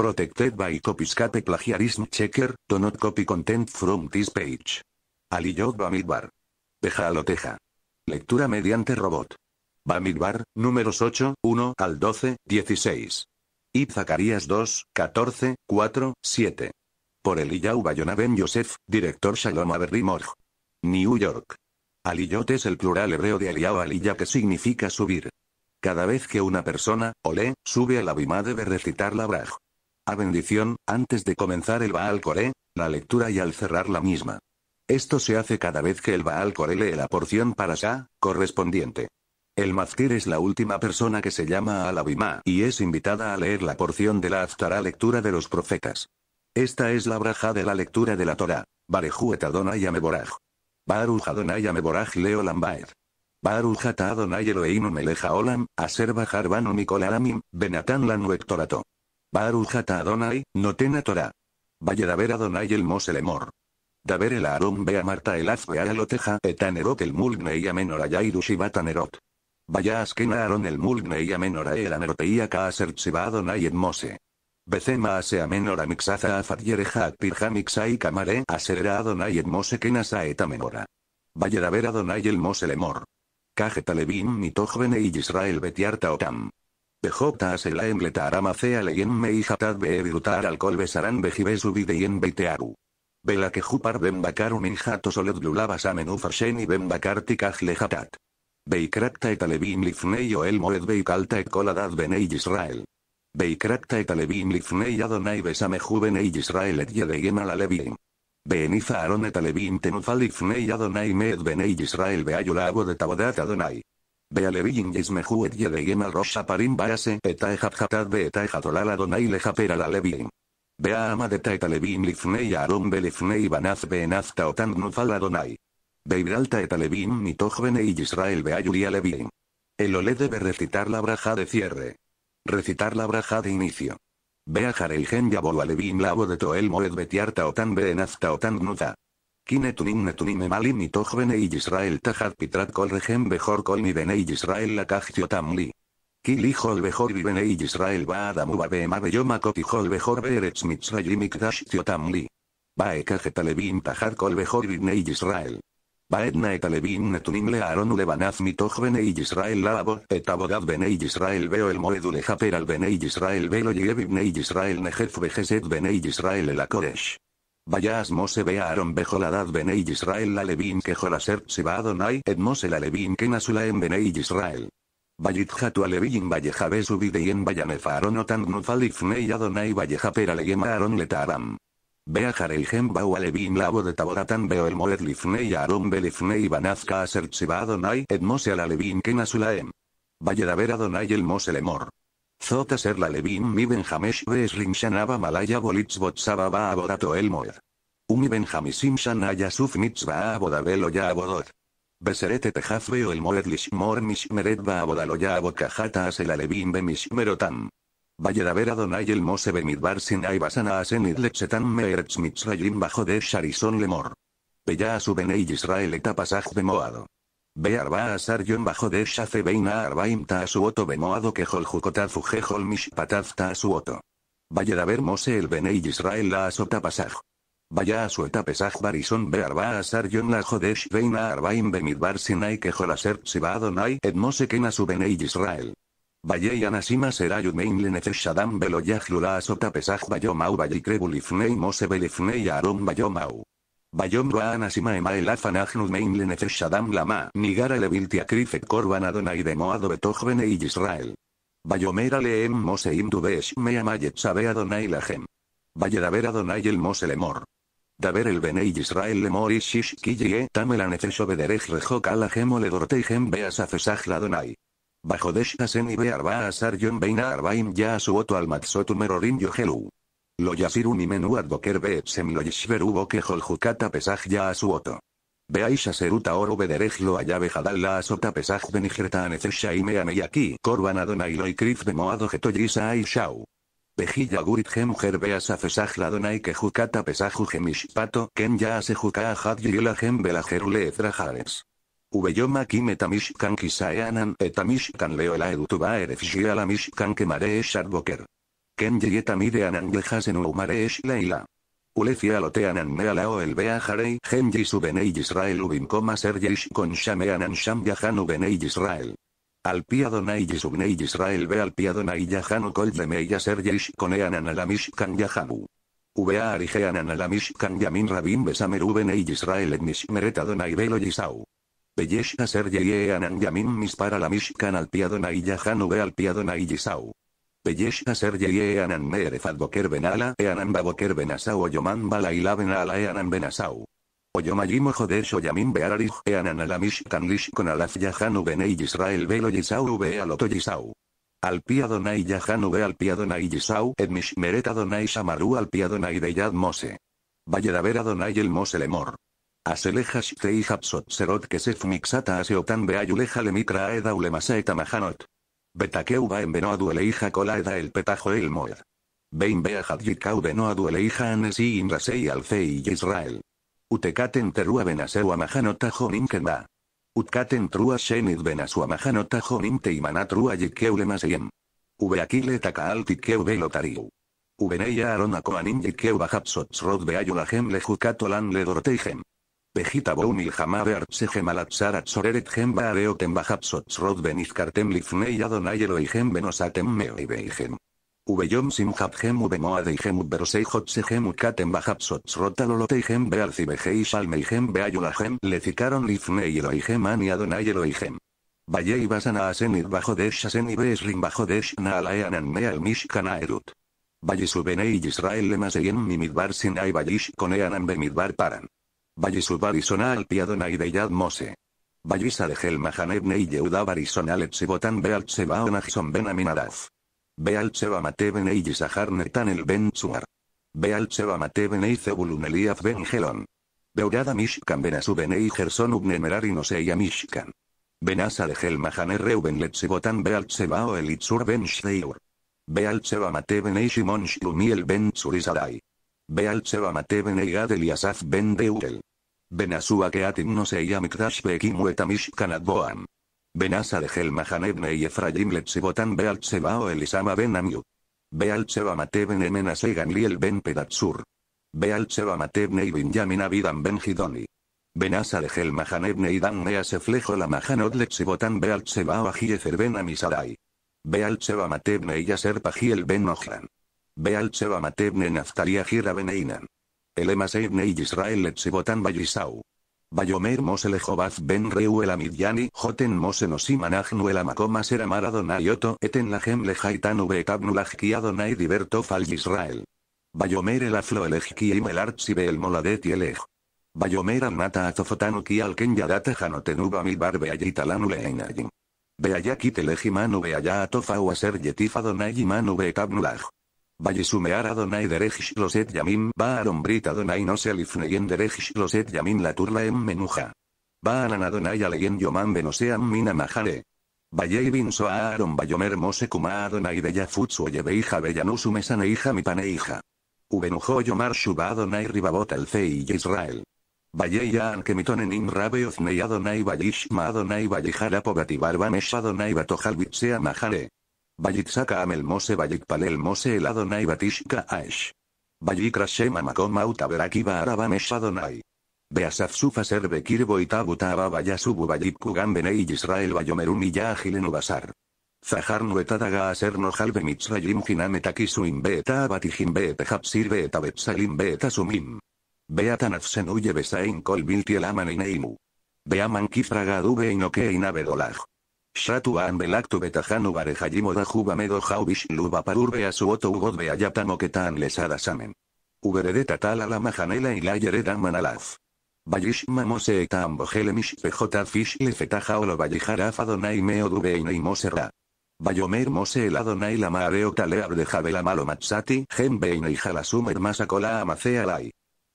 Protected by Copyscape Plagiarism Checker, do not copy content from this page. Aliyot Bamidbar. teja. Lectura mediante robot. Bamidbar, números 8, 1 al 12, 16. Y Zacarías 2, 14, 4, 7. Por Eliyahu Bayonaben Yosef, director Shalom Morj. New York. Aliyot es el plural hebreo de Aliyahu Aliya que significa subir. Cada vez que una persona, o sube a la bima debe recitar la braj bendición, antes de comenzar el Baal Coré, la lectura y al cerrar la misma. Esto se hace cada vez que el Baal Coré lee la porción para Sa, correspondiente. El Mazkir es la última persona que se llama al Abimá y es invitada a leer la porción de la aztara lectura de los profetas. Esta es la braja de la lectura de la Torah. et Adonai Ameboraj. Baruj Adonai Ameboraj Leo Lambaed. Baruj Adonai Meleja Olam, Barujata Adonai, notena Torah. a Adonai el Moselemor. Daber el ve a Marta el a Aloteja etanerot el Mulgne y Vaya Askena Aaron el Mulgne y amenora el y Kaaser Tsiba Adonai el Mose. Becema ase amenora mixaza afat yereja atpirja mixa aserera adonai et mose kenasa eta menora. adonai el mose lemor. Kajetalevim mitojvene y Israel betiarta otam. BJ asela leyenme y hatad beerutar alcohol besarán bejibesu vide y en beitearu. Vela que jupar ben bakar un injato soled lulabas a menú Tikaj y ben bakar hatat. Beikrakta et alevim lifnei o el moed beikalta et koladad benei Israel. Beikrakta et alevim lifnei adonai besamejuben benei Israel et yedeyem al alevim. Beeniza aron et alevim tenufal lifnei adonai med benei Israel beayulabo de tabodat adonai. Bealerilling yesmehuedye de yema rosa parim baase eta ejatjatad be eta adonai donai pera la levim. Bea ama de Levín lifne y arum be lifnei banaz be enazta otan nufala donai. Beibralta eta levin mitojbene y Israel bea yulia Levin. El ole debe recitar la braja de cierre. Recitar la braja de inicio. Bea jareigen yabol a levim labo de toel moed betiarta otan be enazta otan nuta. Kine tunim netunim emalim mitoch bene Israel tajad pitrat kol regem behor kol mi bene Israel la tamli. tiotamli. Kili el behor vi bene Israel va adamu va behema beyoma kot hijo el behor beerets mitzrayim ikdash tio tamli. Va ekajet tajad kol behor Israel. Va etna netunim le aaron mi mitoch e Israel abor et abogad bene Israel veo el moedu lejaper al bene Israel velo yevi Israel nejef vejeset bene Israel el Vayas Mose ve a Aaron bejoladad Benei Israel la Levin que se va Adonai et Mose la Levin que Benei Israel. Vayitja tu Alevin Vallejabe en Vayanefa Aaron otan gnufalifnei Adonai Valleja pera Aaron letaram. Bea Jareijem Bau Alevin Labo de Taboratan Beo el Moed Lifnei Aaron Belifnei Banazka Aser Tsiba Adonai et Mose al Alevin Kenasulaem. ver Adonai el Mose Lemor. Zota la Levim mi Benjamesh shanaba Malaya ba Abodato Elmoed. Umi Benjamisim Shanaya Suf Mitzvah Abodabelo Ya abodot. Beserete Tejafbeo Elmoed Lishmor Mishmeret Ba Abodalo Ya Abodkajata be Be Bemishmerotam. Valladavera Donay el Mose Bemidbar Sinai Basana Asenid Lexetan Meeretz Mitzrayim Bajo de Sharison Lemor. Peya Subenei Israel pasaj de Moado. Bear va asar yon bajo de A veina arbaimta a su oto bemoado que joljucotad fujejol mishpatazta a su oto. Vaya ver mose el bene Israel la asota pasaj. Vaya a su barison bear va a asar yon la jodesh A arbaim Bar sinai que jolaser NAI et mose kena su bene Israel. Vaya y anasima será yumein lenefesh shadam beloyaj LA asota pesaj bayomau bayikrebulifnei mose belifnei arom bayomau. Bayom anasima el Emael main le Mein la Lama Nigara Levilti Akrifek Korban Adonai de Moado Betojvene y Israel. Bayomera Leem Moseim Dubesh mea Sabe Adonai Lahem. daver Adonai el Mose Lemor. Daver el Benei Israel Lemor Ishish Kiyye Tamela Nefesh Obederech Rehok Alahem Oledortejem Beas la Adonai. Bajodesh Asen Ibe Arba Asar yon Beina Arbaim Ya Suoto Al yo Yohelu. Lo yasiru mi menú advoker be sem lo boke jukata pesaj ya a su oto. seruta oro bederej jadal la asota pesaj benijerta anecesha y mea meyaki lo y krif de moado getoyisa ay shau. Pejilla gurit gem gerbeas a la donai que jukata pesaju pato ken ya se juka a la gem belajerule Ubeyoma leola edutuba erefjia la mishkan que mare Kenji yetamide anangejasen umare esh leila. Ulefia alotean anmealao el beajarei genji subenei Israel ubincoma serjish con shamean ansham yahanu benei Israel. Al piadonai yisubnei Israel be al piadonai yahanu kol demeya con conean alamish kan yahanu. a arigean kan yamin rabin besamer ubenei Israel et mishmereta donai velo yisau. Beyesh aser yeyean ananjamin yamin mispara la kan al piadonai yahanu be al piadonai yisau. Pelleshta e anan meerefad Boker Benala anan Baboker Benasau Oyoman Bala y Benala anan Benasau. Oyomayimo be Shoyamin Beararij anan Alamish Kanlish con Alaf Yahanu Benei yisrael Velo Yisau aloto Yisau. Alpia piadonai Yahanu Bealpia Donai Yisau Edmish Mereta Donai Shamaru Alpia de yad Mose. Valladavera Donai El Mose Lemor. Aselejas Teijapsot Serot Kesef Mixata Aseotan Beayuleja Lemitra Edaulemasa Etamahanot. Betakeu va en adulei hija colaeda el petajo el moed. Bein bea beno y hija anesi imrasei alcei Israel. Utekaten terua benaseu amajano tajonim kenba. Utkaten trua shenid benasu amajano tajonim imana trua yikeu lemaseyem. Ubeakile takaal tikeu belotariu. rod arona koanim yikeu le beayulajem lejukatolan ledorteijem. Pejita Boumil Sejemalat Sarat Soreret Gemba Areotem Srod Benizkartem Lifnei Adonai Eloihem Benosatem Meo Ubeyom Simhaphem Ubemoadeihem Uberoseichot Sehem Ukatem Bajapsotzrot Aloloteihem Bearcibejei Shalmeihem Beayolahem Lecicaron Lifnei Eloihem Ani Adonai Eloihem. Vallei Basana Asenir Bajo Desh Aseni Besrim Bajo Desh Naalayanan e Meal kanaerut. Vallisubenei Israel Lemaseyem Mimidbar Sinai Vallish Koneanan Bemidbar Paran barisona al piadona y Yad Mose. Vallis de Mahanevne y yeuda Barisona Lepsibotan Bealtseba Onajson Ben Aminadaf. Bealtseba Matevene y Yisahar el Ben Suar. Bealtseba Matevene y Zebulun Eliaf Ben Gelon. Beurada Mishkan Benasubene y Gerson merari no Noseya Mishkan. Benasa gel Mahane Reuben Lepsibotan Bealtseba elitsur Ben shdeur. Bealtseba Matevene y Shimon Shlumiel Ben Beal Mateven y Eliasaf Ben deurel. Benasua Keatim no se Mikdash Bekim Uetamish boan. Benaza Benasa de Helmahanebne y Efrayim Letsibotan Bealzeba o Elisama Ben Amiu. Bealzeba Mateben Emenase Ganliel Ben Pedatsur. Bealcheva matevene y Benjamin abidam Ben Gidoni. Benasa de Helmahanebne y Dan flejo la Mahanod sebotan bealcheva o Agiefer Ben Amisadai. Bealcheva matevene y Yaser pajiel Ben Nohlan. Beal Cheva Matebne Naftalia Gira Beneinan. El yisrael y Israel Etsebotan Bayisau. Bayomer Mosele Ben Reu el hoten Joten Mosen Osimanajnu el ser Seramar Adonai Eten lajem lejaitanu Ubetabnu Lajki Adonai Diverto Fal Israel. Bayomer el Aflo el be el Archive el Bayomer Amnata Azofotanu Ki al Ken Yadata Hanotenuba Milbar Beayitalanu Leinayim. Beayakit el Ejimanu Beaya Atofa Yetif Adonai Imanu Vallisumear Adonai derech loset yamim aron brit Adonai nosel ifneyen derech loset yamim en em menuja. anan Adonai aleyen yoman benoseam mina majare. Valley bin aron bayomer mose kuma Adonai de yafutsu hija beyanusu sumesane hija mi paneija. Ubenujo yomar shuba Adonai ribabot alfei Israel. Valley yaan kemitonen im rabe ofnei Adonai vallishma Adonai vallijara Barba mesh Adonai batojal majare. Valliksaka Amelmose el adonai Batishka Ash. Vallikrashem Amakom Autaberakibara Arabamesh Adonai. Beasafsufa serve kirbo y tabuta ababa yasubu kugan benei Israel bayomerun y yahilenu basar. Zahar nuetadaga aser nojal bemitzrayim hiname takisuim beta abatijim beta hapsir beta betsalim beta sumim. Beatan afsenuye besain kol biltiel aman ineimu. Beaman kifragadu beinoke Shatu an belacto betajanu bare da juba medo jaubish luba parurbe a su voto ugod be lesada samen. Uberede tatala la majanela y la yereda manalaf. Bayish mamose eta ambojele pejota fish le fetaja o lo bayijara fa meo dube Bayomer mose el adonai la maareo tale de jabela malo matzati, gen beina jala sumer masakola amacea lai.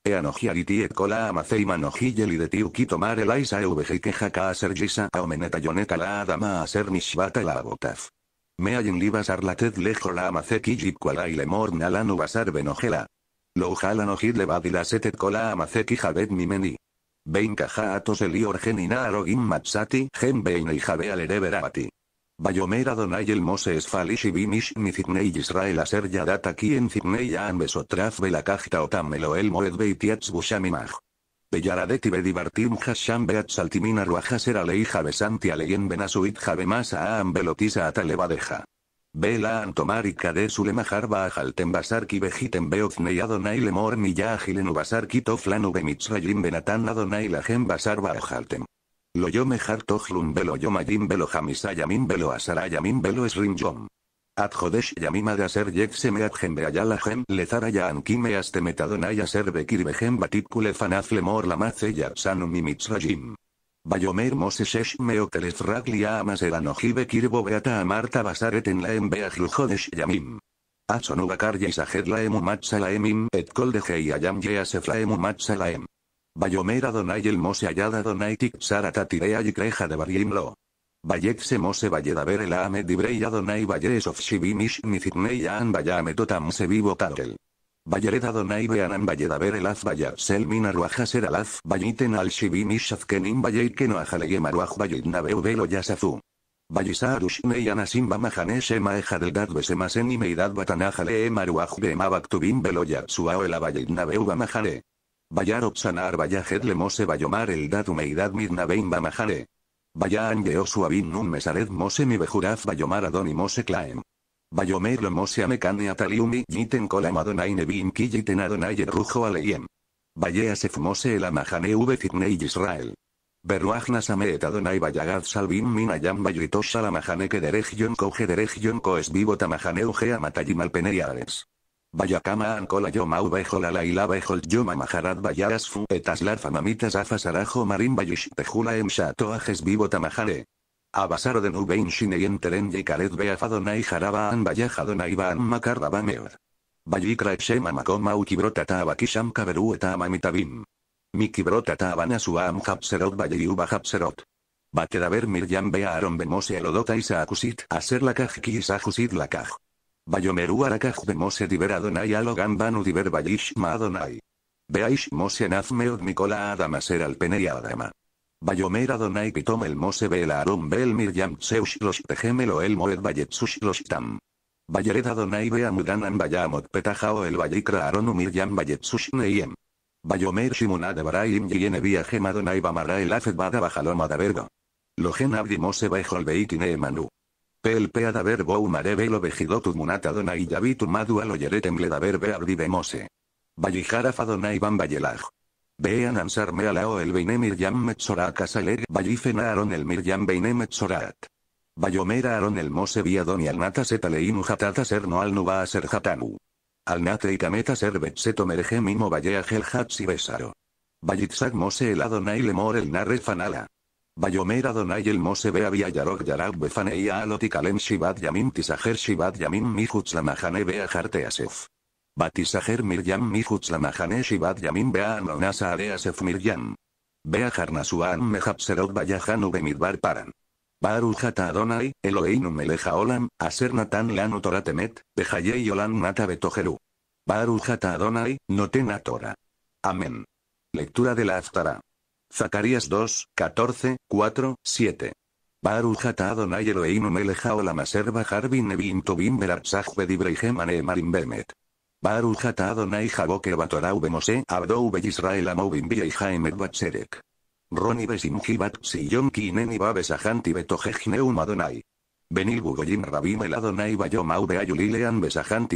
cola kola amacei manojiyeli de tiuki tomar el aisa que jaka a ser gisa a yoneka la adama a ser mishvata la abotaf. Me ayen libas arlatet lejo la amaceki cuala y morna la basar benojela. Loujala nojid levadila setet kola amaceki mi mimeni. Vein kaja atos elior matsati gen y jabe Bayomer Adonai el Moses Falish y Bimish y Israel Aser data aquí en Fitnei Yaan Besotraf Belakajta Otamelo otamelo Moed Beitiatz Bushamimaj. Beyaradet y Bedibartim Hasham Beat Saltimina Ruajaser Aleija Besanti Aleyen Benasuit Javemasa aan Belotisa Atalebadeja. Bela Antomar y Kadesule Basarki Bejiten Beoznei Adonai Lemor Miyah Basarki Toflanu Bemitzrayim Benatan Adonai Lahem Basarba lo yo me tohlum velo yo majim velo Belo velo asarayamin velo Jom. Adjodesh yamim adaser yekseme adjem lezara lezaraya ankime astemetadonaya ser jem batikule la lamazeya sanum imitzrajim. Bayomer Mosesesh Meotelezraglia Amaseranojibe Kirbo Beata Amarta Basaret en la em jodesh Yamim. Atsonubakarya Isahed la Emumatsalaemim et laemu matzalaem. Bayomera donai el Mose donai donaitik sarata Tatirea y Creja de barimlo. Lo. Bayetse Mose Valledaber el Ahmed Ibrei Adonai Valles of shivimish Ishmithitnei An se Sevivo Tatel. Bayered donai Beanan ver el Az Bayasel Mina AL Alaz Bayiten al Shivim Ishazkenim Bayeikeno Ajalegem Aruaj Bayidnabeu Velo Yasazu. Vallisarushnei anasimba mahaneshema del besemasen y meidad batanaja leemaruaj bemabak tubim suao el VAYAR Opsanar Mose vayomar Bayomar el HUMEIDAD midna, Beimba VAYA Vaya Abin Nun Mesared Mose Mi VAYOMAR Bayomar Adoni Mose Klaem. Bayomer MOSE Amekane Ataliumi Yiten Kolam Adonai Nebim Kiyiten Adonai Rujo Aleiem. se Mose El Amahane YISRAEL Israel. Beruajna Sameet Adonai VAYAGAD Salvin Minayam Bayritos Alamahane YONKO Kogereg Yonko Es Vivo Tamahane Ugea Matayimal Peneriales. Vayakama ancola yoma ubejol ala la bejol yoma maharat vayas fu etas larfa mamitas afas marim bayish tejula em toajes vivo tamajare. Abasaro de nubein shine e, e, y enteren y caret beafadona y jaraba an vayajadona y baan ma Vayikra ekshema makoma ukibrota tabakisham kaberu etama Mikibrota tabana suam hapserot vayiuba hapserot. Batedaber miryam bea aron bemose alodota y saakusit hacer la kaj ki saakusit la kaj. Bayomeru arakaj de mose diver Adonai alogan banu diver bayishma Adonai. Beish mose nafmeod MIKOLA adamaser alpene y adama. Bayomer Adonai pitom el mose bel BELMIRYAM bel seush los tejemelo el moed bayetsush los tam. Bayered Adonai beamudanan bayamot petajao el bayikra aarón umiryam bayetsush neiem. Bayomer Shimuna de Baraim Yene Viajem Bamara el Afed Bada Bajalom Adabergo. Logen Abdi Mose BAJOL BEIKINE Emanu a ad haber bou mare velo tu munata dona y yabitu madu al temble daver be abdive mose. Vallijara fadona van vallelaj. Vean ansarme alao el beine mirjam metzorak asaler vallifena aaron el mirjam beine metzorat. Vallomera aaron el mose viadon y alnata setaleinu jatata ser no al nuba a ser jatanu. Alnate y cameta ser betseto merge mimo a gel besaro. Vallitzak mose el adonai lemor el narre fanala. BAYOMER Donai el Mose Bea Yarok Yarab Befane Aloti Kalem shivad Yamim Yamin Shibat Yamim Yamin Lamahane Bea Jarte Asef. Batisajer Miriam la Yamin shivad Yamim Bea Anonasa Asef MIRYAM Bea Jarnasuan Mehapserot Bayahan bar Paran. BARUJATA Adonai, Eloeinu Meleja Olam, Aser Natan LANU Toratemet, Bejayei Olam Nata Betojeru. BARUJATA Adonai, Notena Tora. Amén. Lectura de la Aftara. Zacarías 2, 14, 4, 7. Baruch Adonai Elohim melech haolamasher Bajarvin jarvin nevim tobim beratzah bedibreihem anemarim bemet. Baruch Adonai jaboke batorau bemose abdou beyisrael amovim vatserek. Roni besim jibat sillon kineni babesahanti neum Adonai. Benil bugoyim rabim el Adonai bayomaube ayulilean beayulilean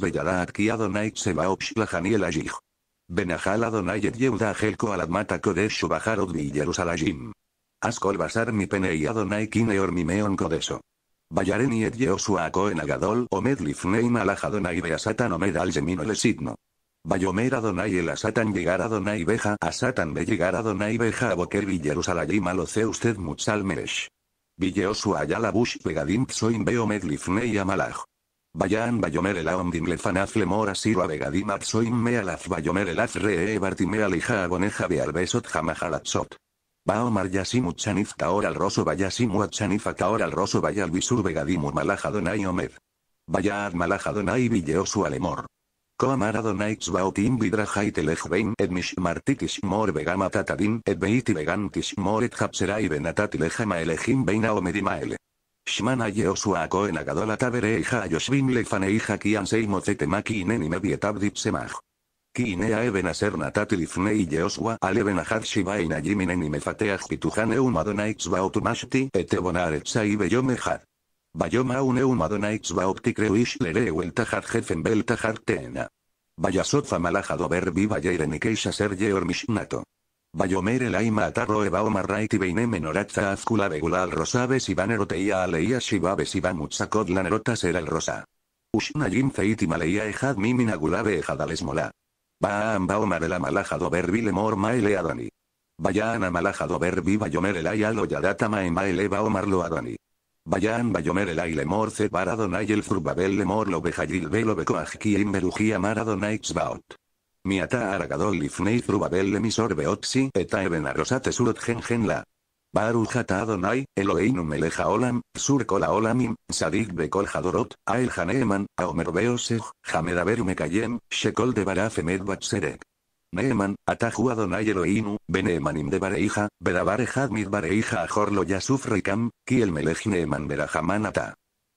beyadaat ki Adonai Janiel ajij. Benajal Adonayet Yehuda Helko Aladmata Kodesh Bajarod Yerusalajim. Askol Basar mi Penei Adonai Kineor Mimeon Kodeso. Bayareni et Yehoshua en Agadol Omed Lifnei Malach Adonai Beasatan Omed Al Yemino Lesidno. Bayomer Adonai el Asatan llegar Adonai Beja a Satan be llegar Adonai Beja a Boker lo aloce usted muchalmesh. Meresh. Ayala Bush Pegadim veo Beomed a malaj. Vayan Bayomer el dinglefan lemor asir vegadim atsoim mealaz Bayomer el azre e aboneja lija agoneja albesot jamajalatzot. Baomar yasim uchanif taor al roso vayasim uchanif taor al roso vayal visur vegadim malajadonai omed. Vayad malajadonai villeosu alemor. Coamar Adonai Tzvaotim Vidrajai Telech Ben et Mishmartitis Mor Vegama Tatadim et Beiti Vegantis Mor et Hapserai Benatatilejama Elejim Beina Omedimaele. Shmana Yeosua Koen Agadola Tabereija Yoshvim Lefaneija Kian Seimocete Maki Neni Mediatab Kinea Eben Aser Natati Lifnei Yeosua Aleben Ajad Shiva y Najimi Neni Mefateaj Pitujan Eun Madona Ixbaot Mashti Etebonar Etsai Beyomejad. Bayoma Un Eun ba e Madona Jefen Beltajad Tena. Vaya ba malajado berbi baiaren yeren y keisha ser Bayomere matarro eva omarrait beine menoratza azkula begula al rosabe iban eroteia aleia shibabes iban mutsakot el rosa. Ushna jim feitima leia ejad mimina gulabe ejadales mola. Baam malaja malajado berbile mor maele adani. Bayaan amalajado berbi bayomerela yadata maemaele baomarlo adani. Bayaan bayomer el lemor ce baradonai el le mor lo bejayil velo imberujia maradonai Miata aragadol ifnei frubabel emisor Beotsi eta eben arrosate surot Adonai, Eloheinu meleja olam, sur kol sadik bekol hadorot, ael haneeman, haomer jameda mekayem, shekol debaraf Neeman, ataju Adonai Eloheinu, beneemanim de bareija, yasuf neeman ata.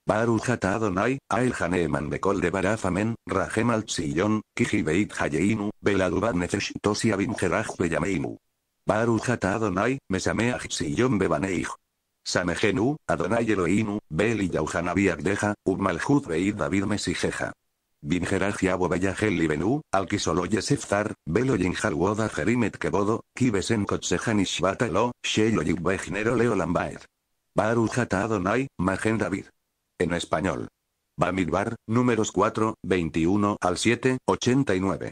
Baruch Adonai, Ael Haneeman Bekol de Barafamen, Rahem al Tzillon, Kiji Beit Hayeinu, Beladubad Nefeshitosi Abin Binjeraj Beyameinu. Baruch Adonai, Mesameach Tzillon Bebaneich. Samejenu, Adonai Eloinu, Bel y akdeha, Agdeja, Beit David Mesijeja. Bin Geraj Yabo Beyahel Libenu, Alkisolo Yeseftar, Belo woda Jerimet Kebodo, Kibesen Kotsejan Ishbatalo, Sheyo Yibbejnero Leolambaed. Baruch Adonai, Magen David. En español. Bamidbar, números 4, 21 al 7, 89.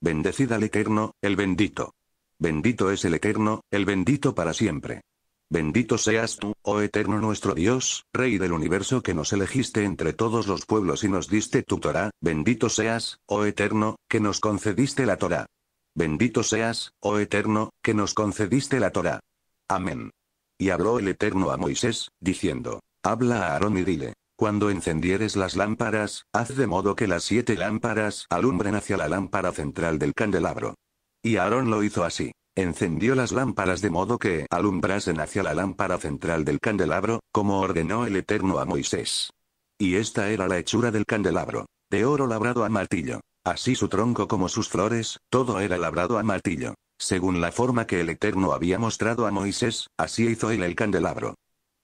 Bendecida al Eterno, el bendito. Bendito es el Eterno, el bendito para siempre. Bendito seas tú, oh Eterno nuestro Dios, Rey del universo que nos elegiste entre todos los pueblos y nos diste tu Torah, bendito seas, oh Eterno, que nos concediste la Torah. Bendito seas, oh Eterno, que nos concediste la Torah. Amén. Y habló el Eterno a Moisés, diciendo, Habla a Aarón y dile. Cuando encendieres las lámparas, haz de modo que las siete lámparas alumbren hacia la lámpara central del candelabro. Y Aarón lo hizo así. Encendió las lámparas de modo que alumbrasen hacia la lámpara central del candelabro, como ordenó el Eterno a Moisés. Y esta era la hechura del candelabro, de oro labrado a martillo. Así su tronco como sus flores, todo era labrado a martillo. Según la forma que el Eterno había mostrado a Moisés, así hizo él el candelabro.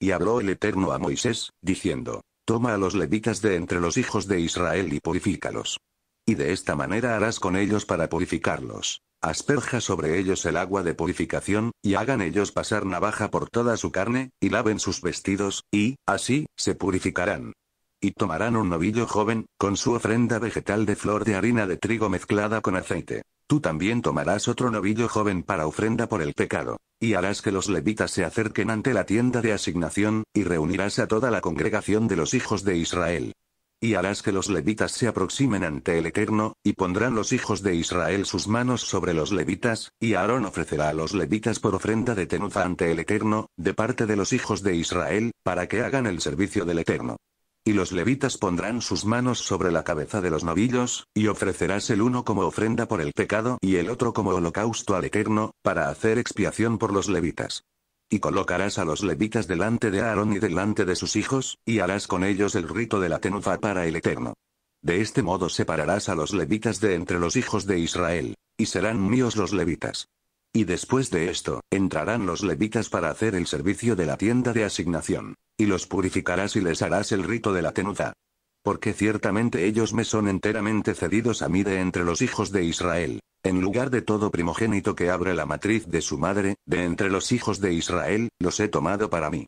Y habló el Eterno a Moisés, diciendo, Toma a los levitas de entre los hijos de Israel y purifícalos. Y de esta manera harás con ellos para purificarlos. Asperja sobre ellos el agua de purificación, y hagan ellos pasar navaja por toda su carne, y laven sus vestidos, y, así, se purificarán. Y tomarán un novillo joven, con su ofrenda vegetal de flor de harina de trigo mezclada con aceite. Tú también tomarás otro novillo joven para ofrenda por el pecado y harás que los levitas se acerquen ante la tienda de asignación, y reunirás a toda la congregación de los hijos de Israel. Y harás que los levitas se aproximen ante el Eterno, y pondrán los hijos de Israel sus manos sobre los levitas, y Aarón ofrecerá a los levitas por ofrenda de tenuza ante el Eterno, de parte de los hijos de Israel, para que hagan el servicio del Eterno. Y los levitas pondrán sus manos sobre la cabeza de los novillos, y ofrecerás el uno como ofrenda por el pecado y el otro como holocausto al Eterno, para hacer expiación por los levitas. Y colocarás a los levitas delante de Aarón y delante de sus hijos, y harás con ellos el rito de la tenufa para el Eterno. De este modo separarás a los levitas de entre los hijos de Israel, y serán míos los levitas. Y después de esto, entrarán los levitas para hacer el servicio de la tienda de asignación. Y los purificarás y les harás el rito de la tenuta. Porque ciertamente ellos me son enteramente cedidos a mí de entre los hijos de Israel. En lugar de todo primogénito que abre la matriz de su madre, de entre los hijos de Israel, los he tomado para mí.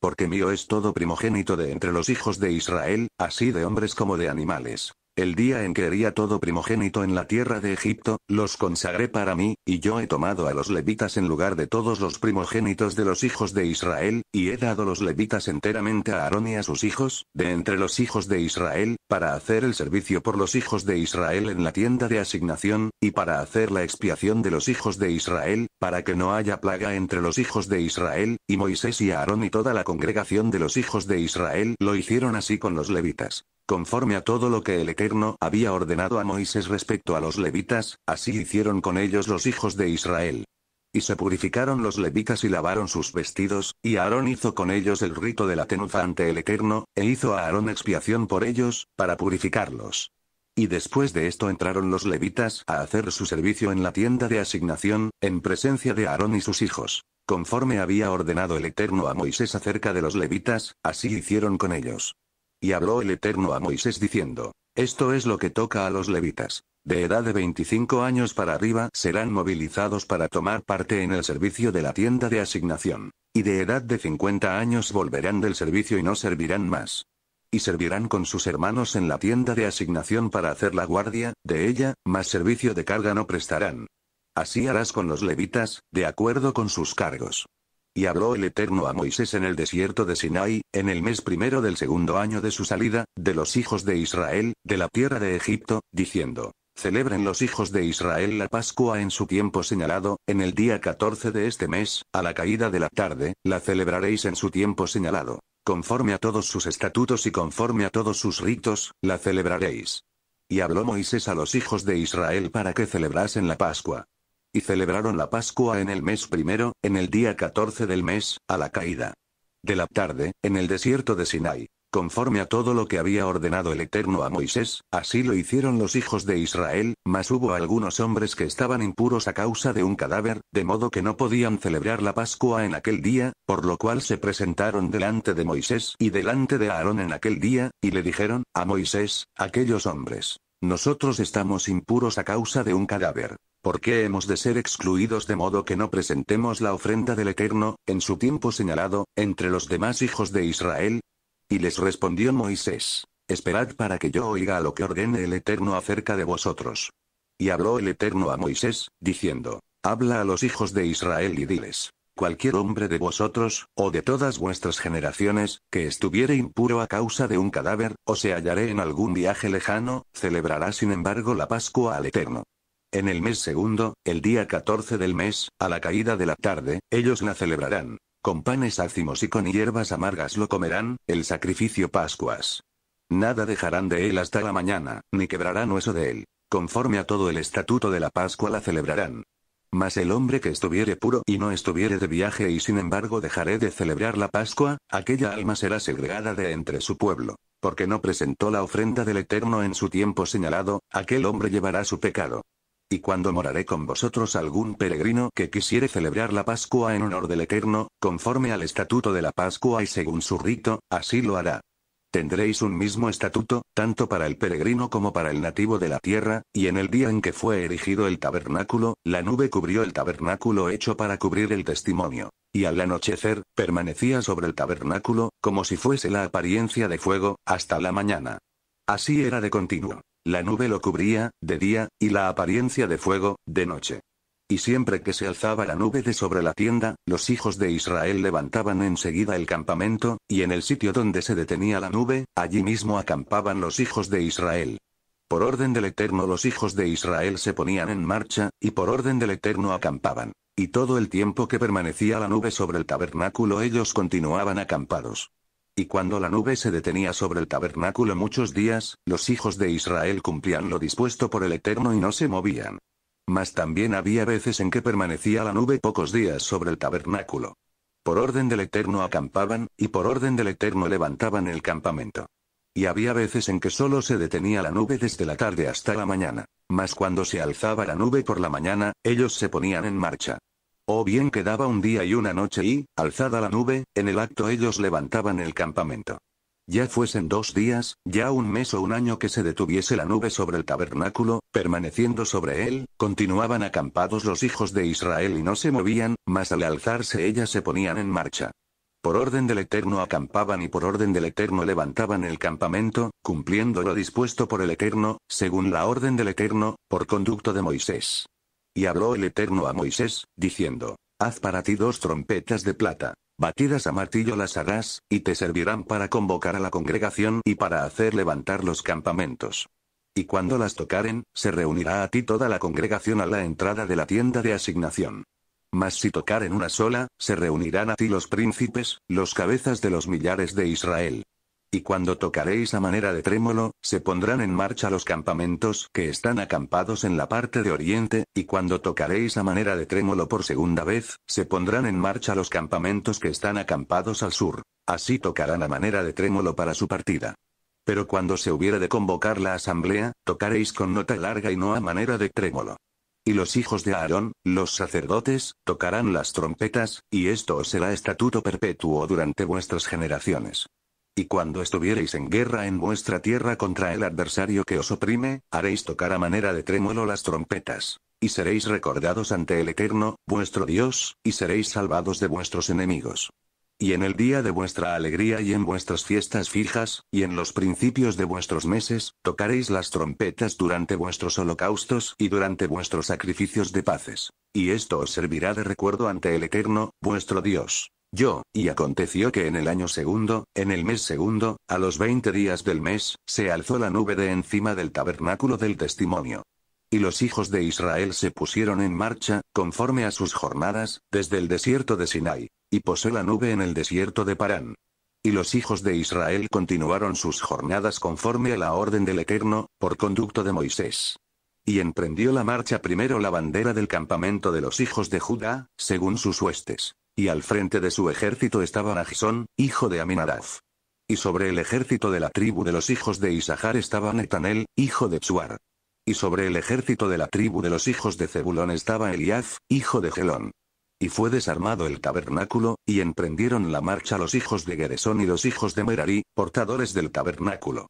Porque mío es todo primogénito de entre los hijos de Israel, así de hombres como de animales. El día en que hería todo primogénito en la tierra de Egipto, los consagré para mí, y yo he tomado a los levitas en lugar de todos los primogénitos de los hijos de Israel, y he dado los levitas enteramente a Aarón y a sus hijos, de entre los hijos de Israel, para hacer el servicio por los hijos de Israel en la tienda de asignación, y para hacer la expiación de los hijos de Israel, para que no haya plaga entre los hijos de Israel, y Moisés y Aarón y toda la congregación de los hijos de Israel lo hicieron así con los levitas conforme a todo lo que el Eterno había ordenado a Moisés respecto a los levitas, así hicieron con ellos los hijos de Israel. Y se purificaron los levitas y lavaron sus vestidos, y Aarón hizo con ellos el rito de la tenuza ante el Eterno, e hizo a Aarón expiación por ellos, para purificarlos. Y después de esto entraron los levitas a hacer su servicio en la tienda de asignación, en presencia de Aarón y sus hijos. Conforme había ordenado el Eterno a Moisés acerca de los levitas, así hicieron con ellos. Y habló el Eterno a Moisés diciendo, esto es lo que toca a los levitas. De edad de 25 años para arriba serán movilizados para tomar parte en el servicio de la tienda de asignación. Y de edad de 50 años volverán del servicio y no servirán más. Y servirán con sus hermanos en la tienda de asignación para hacer la guardia, de ella, más servicio de carga no prestarán. Así harás con los levitas, de acuerdo con sus cargos. Y habló el Eterno a Moisés en el desierto de Sinai, en el mes primero del segundo año de su salida, de los hijos de Israel, de la tierra de Egipto, diciendo, Celebren los hijos de Israel la Pascua en su tiempo señalado, en el día 14 de este mes, a la caída de la tarde, la celebraréis en su tiempo señalado. Conforme a todos sus estatutos y conforme a todos sus ritos, la celebraréis. Y habló Moisés a los hijos de Israel para que celebrasen la Pascua y celebraron la Pascua en el mes primero, en el día 14 del mes, a la caída de la tarde, en el desierto de Sinai. Conforme a todo lo que había ordenado el Eterno a Moisés, así lo hicieron los hijos de Israel, mas hubo algunos hombres que estaban impuros a causa de un cadáver, de modo que no podían celebrar la Pascua en aquel día, por lo cual se presentaron delante de Moisés y delante de Aarón en aquel día, y le dijeron, a Moisés, aquellos hombres, nosotros estamos impuros a causa de un cadáver. ¿Por qué hemos de ser excluidos de modo que no presentemos la ofrenda del Eterno, en su tiempo señalado, entre los demás hijos de Israel? Y les respondió Moisés, Esperad para que yo oiga lo que ordene el Eterno acerca de vosotros. Y habló el Eterno a Moisés, diciendo, Habla a los hijos de Israel y diles, Cualquier hombre de vosotros, o de todas vuestras generaciones, que estuviere impuro a causa de un cadáver, o se hallaré en algún viaje lejano, celebrará sin embargo la Pascua al Eterno. En el mes segundo, el día 14 del mes, a la caída de la tarde, ellos la celebrarán. Con panes ácimos y con hierbas amargas lo comerán, el sacrificio Pascuas. Nada dejarán de él hasta la mañana, ni quebrarán hueso de él. Conforme a todo el estatuto de la Pascua la celebrarán. Mas el hombre que estuviere puro y no estuviere de viaje y sin embargo dejaré de celebrar la Pascua, aquella alma será segregada de entre su pueblo. Porque no presentó la ofrenda del Eterno en su tiempo señalado, aquel hombre llevará su pecado. Y cuando moraré con vosotros algún peregrino que quisiere celebrar la Pascua en honor del Eterno, conforme al estatuto de la Pascua y según su rito, así lo hará. Tendréis un mismo estatuto, tanto para el peregrino como para el nativo de la tierra, y en el día en que fue erigido el tabernáculo, la nube cubrió el tabernáculo hecho para cubrir el testimonio. Y al anochecer, permanecía sobre el tabernáculo, como si fuese la apariencia de fuego, hasta la mañana. Así era de continuo. La nube lo cubría, de día, y la apariencia de fuego, de noche. Y siempre que se alzaba la nube de sobre la tienda, los hijos de Israel levantaban enseguida el campamento, y en el sitio donde se detenía la nube, allí mismo acampaban los hijos de Israel. Por orden del Eterno los hijos de Israel se ponían en marcha, y por orden del Eterno acampaban. Y todo el tiempo que permanecía la nube sobre el tabernáculo ellos continuaban acampados. Y cuando la nube se detenía sobre el tabernáculo muchos días, los hijos de Israel cumplían lo dispuesto por el Eterno y no se movían. Mas también había veces en que permanecía la nube pocos días sobre el tabernáculo. Por orden del Eterno acampaban, y por orden del Eterno levantaban el campamento. Y había veces en que solo se detenía la nube desde la tarde hasta la mañana. Mas cuando se alzaba la nube por la mañana, ellos se ponían en marcha. O oh, bien quedaba un día y una noche y, alzada la nube, en el acto ellos levantaban el campamento. Ya fuesen dos días, ya un mes o un año que se detuviese la nube sobre el tabernáculo, permaneciendo sobre él, continuaban acampados los hijos de Israel y no se movían, mas al alzarse ellas se ponían en marcha. Por orden del Eterno acampaban y por orden del Eterno levantaban el campamento, cumpliendo lo dispuesto por el Eterno, según la orden del Eterno, por conducto de Moisés. Y habló el Eterno a Moisés, diciendo, Haz para ti dos trompetas de plata. Batidas a martillo las harás, y te servirán para convocar a la congregación y para hacer levantar los campamentos. Y cuando las tocaren, se reunirá a ti toda la congregación a la entrada de la tienda de asignación. Mas si tocaren una sola, se reunirán a ti los príncipes, los cabezas de los millares de Israel, y cuando tocaréis a manera de trémolo, se pondrán en marcha los campamentos que están acampados en la parte de oriente, y cuando tocaréis a manera de trémolo por segunda vez, se pondrán en marcha los campamentos que están acampados al sur. Así tocarán a manera de trémolo para su partida. Pero cuando se hubiera de convocar la asamblea, tocaréis con nota larga y no a manera de trémolo. Y los hijos de Aarón, los sacerdotes, tocarán las trompetas, y esto será estatuto perpetuo durante vuestras generaciones. Y cuando estuviereis en guerra en vuestra tierra contra el adversario que os oprime, haréis tocar a manera de trémolo las trompetas. Y seréis recordados ante el Eterno, vuestro Dios, y seréis salvados de vuestros enemigos. Y en el día de vuestra alegría y en vuestras fiestas fijas, y en los principios de vuestros meses, tocaréis las trompetas durante vuestros holocaustos y durante vuestros sacrificios de paces. Y esto os servirá de recuerdo ante el Eterno, vuestro Dios. Yo, y aconteció que en el año segundo, en el mes segundo, a los veinte días del mes, se alzó la nube de encima del tabernáculo del testimonio. Y los hijos de Israel se pusieron en marcha, conforme a sus jornadas, desde el desierto de Sinai. Y posó la nube en el desierto de Parán. Y los hijos de Israel continuaron sus jornadas conforme a la orden del Eterno, por conducto de Moisés. Y emprendió la marcha primero la bandera del campamento de los hijos de Judá, según sus huestes. Y al frente de su ejército estaba Nagisón, hijo de Aminaraz. Y sobre el ejército de la tribu de los hijos de Isahar estaba Netanel, hijo de Tsuar. Y sobre el ejército de la tribu de los hijos de Zebulón estaba Eliaz, hijo de Gelón. Y fue desarmado el tabernáculo, y emprendieron la marcha los hijos de Geresón y los hijos de Merari, portadores del tabernáculo.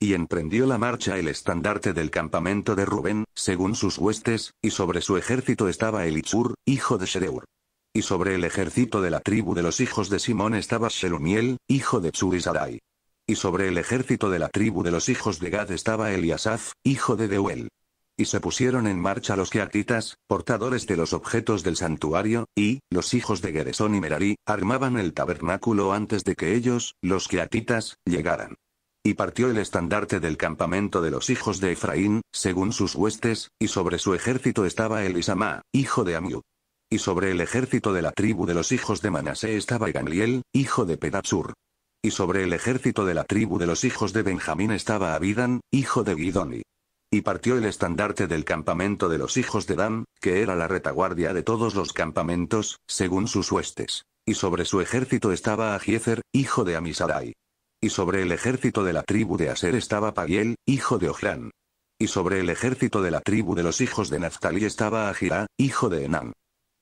Y emprendió la marcha el estandarte del campamento de Rubén, según sus huestes, y sobre su ejército estaba Elitsur, hijo de Shedeur. Y sobre el ejército de la tribu de los hijos de Simón estaba Shelumiel, hijo de Psurisadai. Y sobre el ejército de la tribu de los hijos de Gad estaba Eliasaf, hijo de Deuel. Y se pusieron en marcha los queatitas, portadores de los objetos del santuario, y, los hijos de Geresón y Merari, armaban el tabernáculo antes de que ellos, los queatitas, llegaran. Y partió el estandarte del campamento de los hijos de Efraín, según sus huestes, y sobre su ejército estaba Elisama, hijo de Amiú. Y sobre el ejército de la tribu de los hijos de Manasé estaba Gamliel, hijo de Pedapsur. Y sobre el ejército de la tribu de los hijos de Benjamín estaba Abidan, hijo de Gidoni. Y partió el estandarte del campamento de los hijos de Dan, que era la retaguardia de todos los campamentos, según sus huestes. Y sobre su ejército estaba Agiezer, hijo de Amisadai. Y sobre el ejército de la tribu de Aser estaba Pagiel, hijo de Ojlán. Y sobre el ejército de la tribu de los hijos de Naftali estaba Ajirá, hijo de Enán.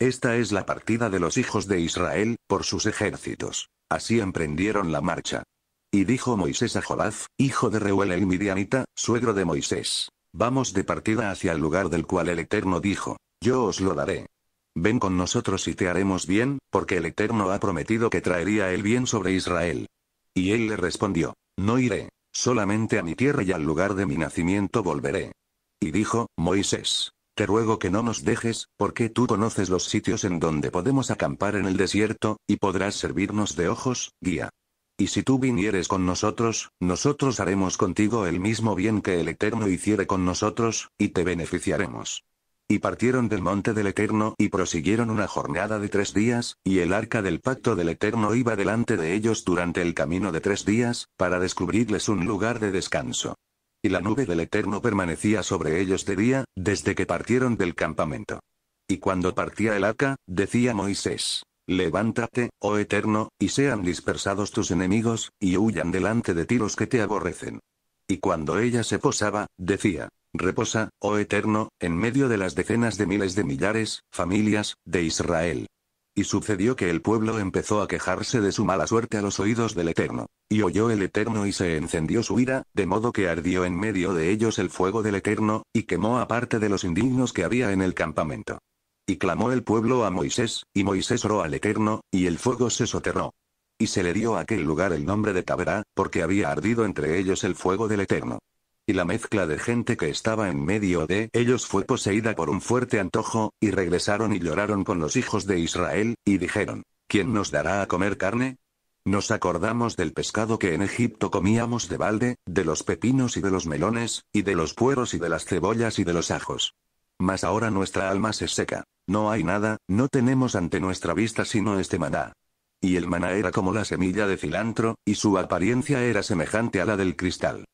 Esta es la partida de los hijos de Israel, por sus ejércitos. Así emprendieron la marcha. Y dijo Moisés a jolath hijo de Reuel el Midianita, suegro de Moisés. Vamos de partida hacia el lugar del cual el Eterno dijo, yo os lo daré. Ven con nosotros y te haremos bien, porque el Eterno ha prometido que traería el bien sobre Israel. Y él le respondió, no iré, solamente a mi tierra y al lugar de mi nacimiento volveré. Y dijo, Moisés, te ruego que no nos dejes, porque tú conoces los sitios en donde podemos acampar en el desierto, y podrás servirnos de ojos, guía. Y si tú vinieres con nosotros, nosotros haremos contigo el mismo bien que el Eterno hiciere con nosotros, y te beneficiaremos. Y partieron del monte del Eterno y prosiguieron una jornada de tres días, y el arca del pacto del Eterno iba delante de ellos durante el camino de tres días, para descubrirles un lugar de descanso. Y la nube del Eterno permanecía sobre ellos de día, desde que partieron del campamento. Y cuando partía el arca, decía Moisés, Levántate, oh Eterno, y sean dispersados tus enemigos, y huyan delante de ti los que te aborrecen. Y cuando ella se posaba, decía, Reposa, oh Eterno, en medio de las decenas de miles de millares, familias, de Israel. Y sucedió que el pueblo empezó a quejarse de su mala suerte a los oídos del Eterno. Y oyó el Eterno y se encendió su ira, de modo que ardió en medio de ellos el fuego del Eterno, y quemó a parte de los indignos que había en el campamento. Y clamó el pueblo a Moisés, y Moisés oró al Eterno, y el fuego se soterró. Y se le dio a aquel lugar el nombre de Taberá, porque había ardido entre ellos el fuego del Eterno y la mezcla de gente que estaba en medio de ellos fue poseída por un fuerte antojo, y regresaron y lloraron con los hijos de Israel, y dijeron, ¿quién nos dará a comer carne? Nos acordamos del pescado que en Egipto comíamos de balde, de los pepinos y de los melones, y de los pueros y de las cebollas y de los ajos. Mas ahora nuestra alma se seca. No hay nada, no tenemos ante nuestra vista sino este maná. Y el maná era como la semilla de cilantro, y su apariencia era semejante a la del cristal.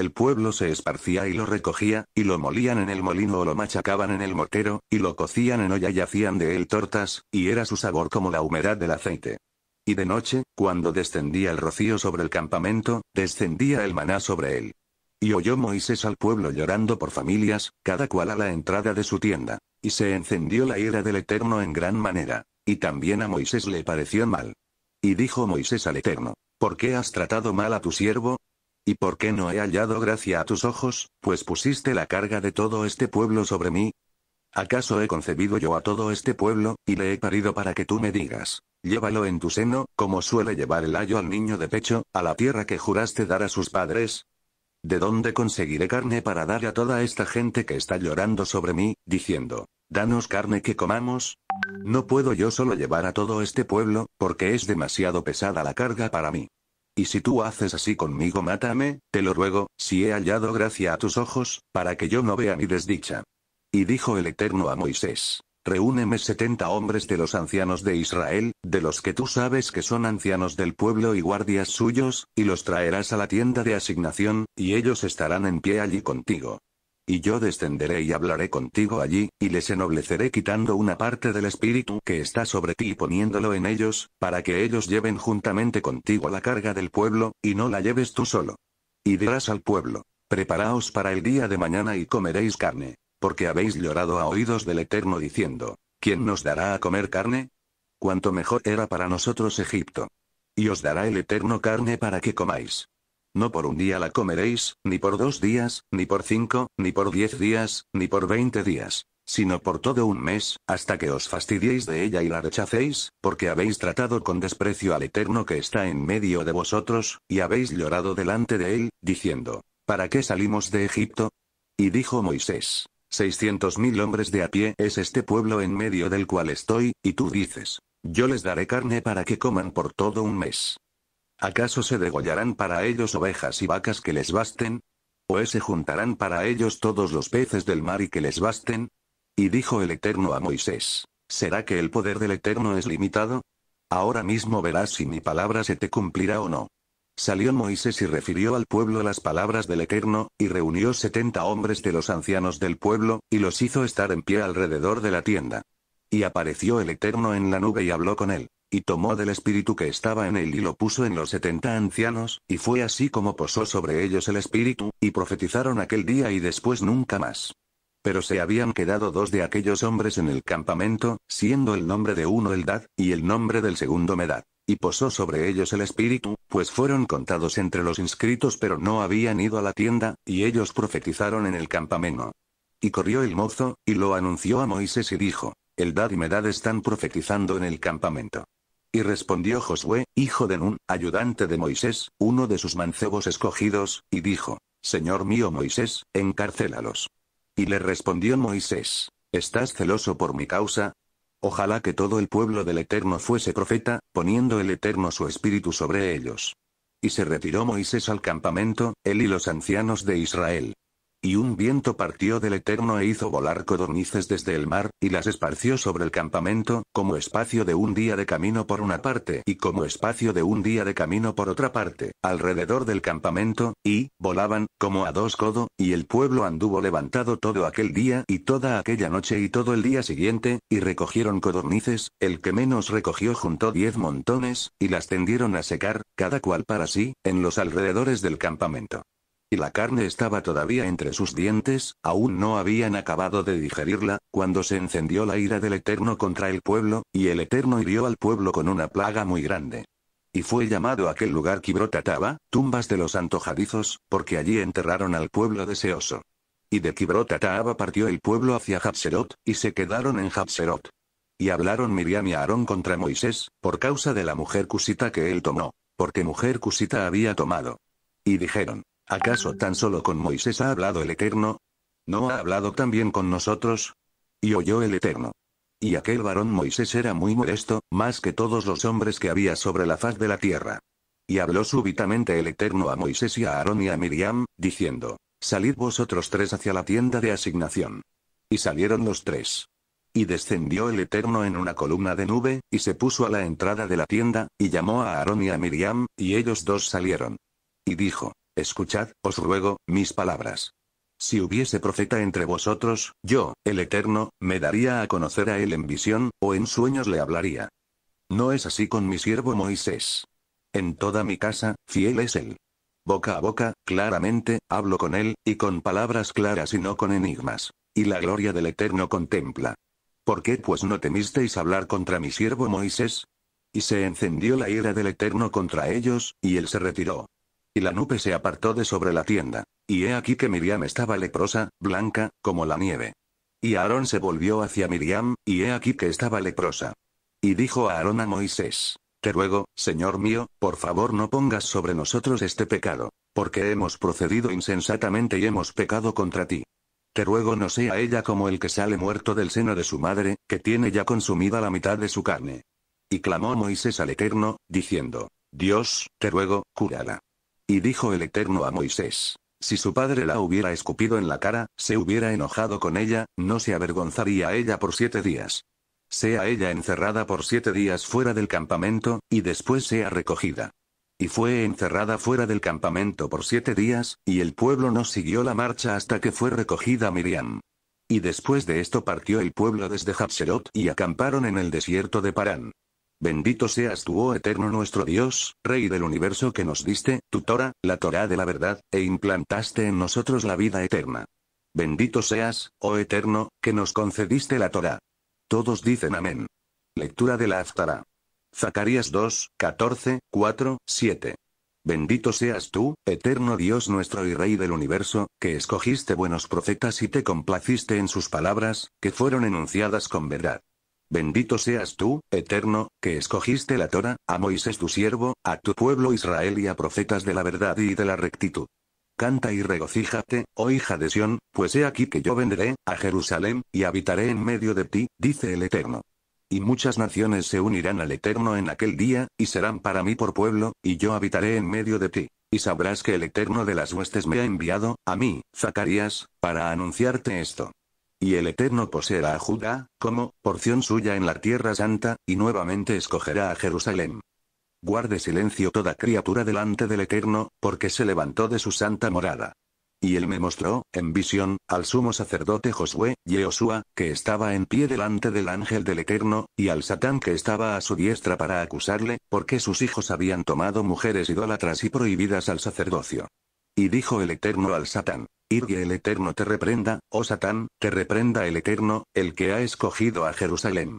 El pueblo se esparcía y lo recogía, y lo molían en el molino o lo machacaban en el mortero, y lo cocían en olla y hacían de él tortas, y era su sabor como la humedad del aceite. Y de noche, cuando descendía el rocío sobre el campamento, descendía el maná sobre él. Y oyó Moisés al pueblo llorando por familias, cada cual a la entrada de su tienda. Y se encendió la ira del Eterno en gran manera. Y también a Moisés le pareció mal. Y dijo Moisés al Eterno, ¿por qué has tratado mal a tu siervo? ¿Y por qué no he hallado gracia a tus ojos, pues pusiste la carga de todo este pueblo sobre mí? ¿Acaso he concebido yo a todo este pueblo, y le he parido para que tú me digas, llévalo en tu seno, como suele llevar el ayo al niño de pecho, a la tierra que juraste dar a sus padres? ¿De dónde conseguiré carne para dar a toda esta gente que está llorando sobre mí, diciendo, danos carne que comamos? No puedo yo solo llevar a todo este pueblo, porque es demasiado pesada la carga para mí. Y si tú haces así conmigo mátame, te lo ruego, si he hallado gracia a tus ojos, para que yo no vea mi desdicha. Y dijo el Eterno a Moisés. Reúneme setenta hombres de los ancianos de Israel, de los que tú sabes que son ancianos del pueblo y guardias suyos, y los traerás a la tienda de asignación, y ellos estarán en pie allí contigo y yo descenderé y hablaré contigo allí, y les ennobleceré quitando una parte del espíritu que está sobre ti y poniéndolo en ellos, para que ellos lleven juntamente contigo la carga del pueblo, y no la lleves tú solo. Y dirás al pueblo, preparaos para el día de mañana y comeréis carne, porque habéis llorado a oídos del Eterno diciendo, ¿quién nos dará a comer carne? Cuanto mejor era para nosotros Egipto. Y os dará el Eterno carne para que comáis. No por un día la comeréis, ni por dos días, ni por cinco, ni por diez días, ni por veinte días, sino por todo un mes, hasta que os fastidiéis de ella y la rechacéis, porque habéis tratado con desprecio al Eterno que está en medio de vosotros, y habéis llorado delante de él, diciendo, ¿para qué salimos de Egipto? Y dijo Moisés, seiscientos mil hombres de a pie es este pueblo en medio del cual estoy, y tú dices, yo les daré carne para que coman por todo un mes. ¿Acaso se degollarán para ellos ovejas y vacas que les basten? ¿O se juntarán para ellos todos los peces del mar y que les basten? Y dijo el Eterno a Moisés, ¿será que el poder del Eterno es limitado? Ahora mismo verás si mi palabra se te cumplirá o no. Salió Moisés y refirió al pueblo las palabras del Eterno, y reunió setenta hombres de los ancianos del pueblo, y los hizo estar en pie alrededor de la tienda. Y apareció el Eterno en la nube y habló con él. Y tomó del espíritu que estaba en él y lo puso en los setenta ancianos, y fue así como posó sobre ellos el espíritu, y profetizaron aquel día y después nunca más. Pero se habían quedado dos de aquellos hombres en el campamento, siendo el nombre de uno Eldad, y el nombre del segundo Medad. Y posó sobre ellos el espíritu, pues fueron contados entre los inscritos pero no habían ido a la tienda, y ellos profetizaron en el campamento. Y corrió el mozo, y lo anunció a Moisés y dijo, Eldad y Medad están profetizando en el campamento. Y respondió Josué, hijo de Nun, ayudante de Moisés, uno de sus mancebos escogidos, y dijo, Señor mío Moisés, encarcélalos. Y le respondió Moisés, ¿estás celoso por mi causa? Ojalá que todo el pueblo del Eterno fuese profeta, poniendo el Eterno su espíritu sobre ellos. Y se retiró Moisés al campamento, él y los ancianos de Israel. Y un viento partió del Eterno e hizo volar codornices desde el mar, y las esparció sobre el campamento, como espacio de un día de camino por una parte y como espacio de un día de camino por otra parte, alrededor del campamento, y, volaban, como a dos codo, y el pueblo anduvo levantado todo aquel día y toda aquella noche y todo el día siguiente, y recogieron codornices, el que menos recogió juntó diez montones, y las tendieron a secar, cada cual para sí, en los alrededores del campamento y la carne estaba todavía entre sus dientes, aún no habían acabado de digerirla, cuando se encendió la ira del Eterno contra el pueblo, y el Eterno hirió al pueblo con una plaga muy grande. Y fue llamado aquel lugar Kibrota-taba, tumbas de los antojadizos, porque allí enterraron al pueblo deseoso. Y de Kibrotataba partió el pueblo hacia Jabserot, y se quedaron en Jabserot. Y hablaron Miriam y Aarón contra Moisés, por causa de la mujer cusita que él tomó, porque mujer cusita había tomado. Y dijeron, ¿Acaso tan solo con Moisés ha hablado el Eterno? ¿No ha hablado también con nosotros? Y oyó el Eterno. Y aquel varón Moisés era muy modesto, más que todos los hombres que había sobre la faz de la tierra. Y habló súbitamente el Eterno a Moisés y a Aarón y a Miriam, diciendo, Salid vosotros tres hacia la tienda de asignación. Y salieron los tres. Y descendió el Eterno en una columna de nube, y se puso a la entrada de la tienda, y llamó a Aarón y a Miriam, y ellos dos salieron. Y dijo, Escuchad, os ruego, mis palabras. Si hubiese profeta entre vosotros, yo, el Eterno, me daría a conocer a él en visión, o en sueños le hablaría. No es así con mi siervo Moisés. En toda mi casa, fiel es él. Boca a boca, claramente, hablo con él, y con palabras claras y no con enigmas. Y la gloria del Eterno contempla. ¿Por qué pues no temisteis hablar contra mi siervo Moisés? Y se encendió la ira del Eterno contra ellos, y él se retiró. Y la nube se apartó de sobre la tienda. Y he aquí que Miriam estaba leprosa, blanca, como la nieve. Y Aarón se volvió hacia Miriam, y he aquí que estaba leprosa. Y dijo Aarón a Moisés, Te ruego, Señor mío, por favor no pongas sobre nosotros este pecado, porque hemos procedido insensatamente y hemos pecado contra ti. Te ruego no sea ella como el que sale muerto del seno de su madre, que tiene ya consumida la mitad de su carne. Y clamó Moisés al Eterno, diciendo, Dios, te ruego, cúrala. Y dijo el Eterno a Moisés, si su padre la hubiera escupido en la cara, se hubiera enojado con ella, no se avergonzaría ella por siete días. Sea ella encerrada por siete días fuera del campamento, y después sea recogida. Y fue encerrada fuera del campamento por siete días, y el pueblo no siguió la marcha hasta que fue recogida Miriam. Y después de esto partió el pueblo desde Hatserot y acamparon en el desierto de Parán. Bendito seas tú, oh eterno nuestro Dios, Rey del universo que nos diste, tu Torah, la Torah de la verdad, e implantaste en nosotros la vida eterna. Bendito seas, oh eterno, que nos concediste la Torah. Todos dicen amén. Lectura de la Aftara. Zacarías 2, 14, 4, 7. Bendito seas tú, eterno Dios nuestro y Rey del universo, que escogiste buenos profetas y te complaciste en sus palabras, que fueron enunciadas con verdad. Bendito seas tú, Eterno, que escogiste la Torah, a Moisés tu siervo, a tu pueblo Israel y a profetas de la verdad y de la rectitud. Canta y regocíjate, oh hija de Sión, pues he aquí que yo vendré, a Jerusalén, y habitaré en medio de ti, dice el Eterno. Y muchas naciones se unirán al Eterno en aquel día, y serán para mí por pueblo, y yo habitaré en medio de ti. Y sabrás que el Eterno de las huestes me ha enviado, a mí, Zacarías, para anunciarte esto. Y el Eterno poseerá a Judá, como porción suya en la tierra santa, y nuevamente escogerá a Jerusalén. Guarde silencio toda criatura delante del Eterno, porque se levantó de su santa morada. Y él me mostró, en visión, al sumo sacerdote Josué, Yehoshua, que estaba en pie delante del ángel del Eterno, y al Satán que estaba a su diestra para acusarle, porque sus hijos habían tomado mujeres idólatras y prohibidas al sacerdocio. Y dijo el Eterno al Satán, Ir y el Eterno te reprenda, oh Satán, te reprenda el Eterno, el que ha escogido a Jerusalén.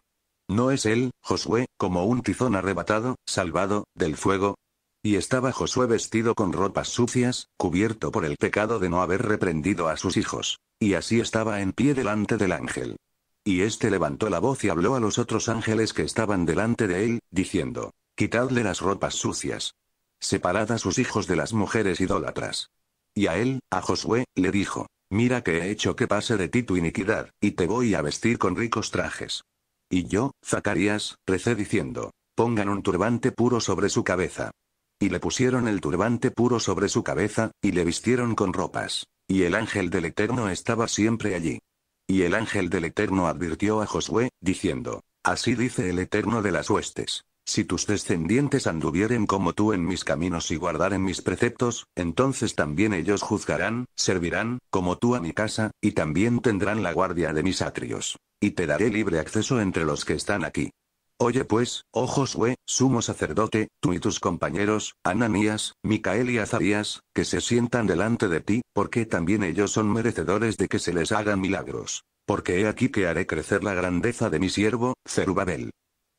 ¿No es él, Josué, como un tizón arrebatado, salvado, del fuego? Y estaba Josué vestido con ropas sucias, cubierto por el pecado de no haber reprendido a sus hijos. Y así estaba en pie delante del ángel. Y éste levantó la voz y habló a los otros ángeles que estaban delante de él, diciendo, Quitadle las ropas sucias. Separad a sus hijos de las mujeres idólatras. Y a él, a Josué, le dijo, mira que he hecho que pase de ti tu iniquidad, y te voy a vestir con ricos trajes. Y yo, Zacarías, recé diciendo, pongan un turbante puro sobre su cabeza. Y le pusieron el turbante puro sobre su cabeza, y le vistieron con ropas. Y el ángel del Eterno estaba siempre allí. Y el ángel del Eterno advirtió a Josué, diciendo, Así dice el Eterno de las huestes. Si tus descendientes anduvieren como tú en mis caminos y guardaren mis preceptos, entonces también ellos juzgarán, servirán, como tú a mi casa, y también tendrán la guardia de mis atrios. Y te daré libre acceso entre los que están aquí. Oye pues, ojos Josué, sumo sacerdote, tú y tus compañeros, Ananías, Micael y Azarías, que se sientan delante de ti, porque también ellos son merecedores de que se les hagan milagros. Porque he aquí que haré crecer la grandeza de mi siervo, Zerubabel.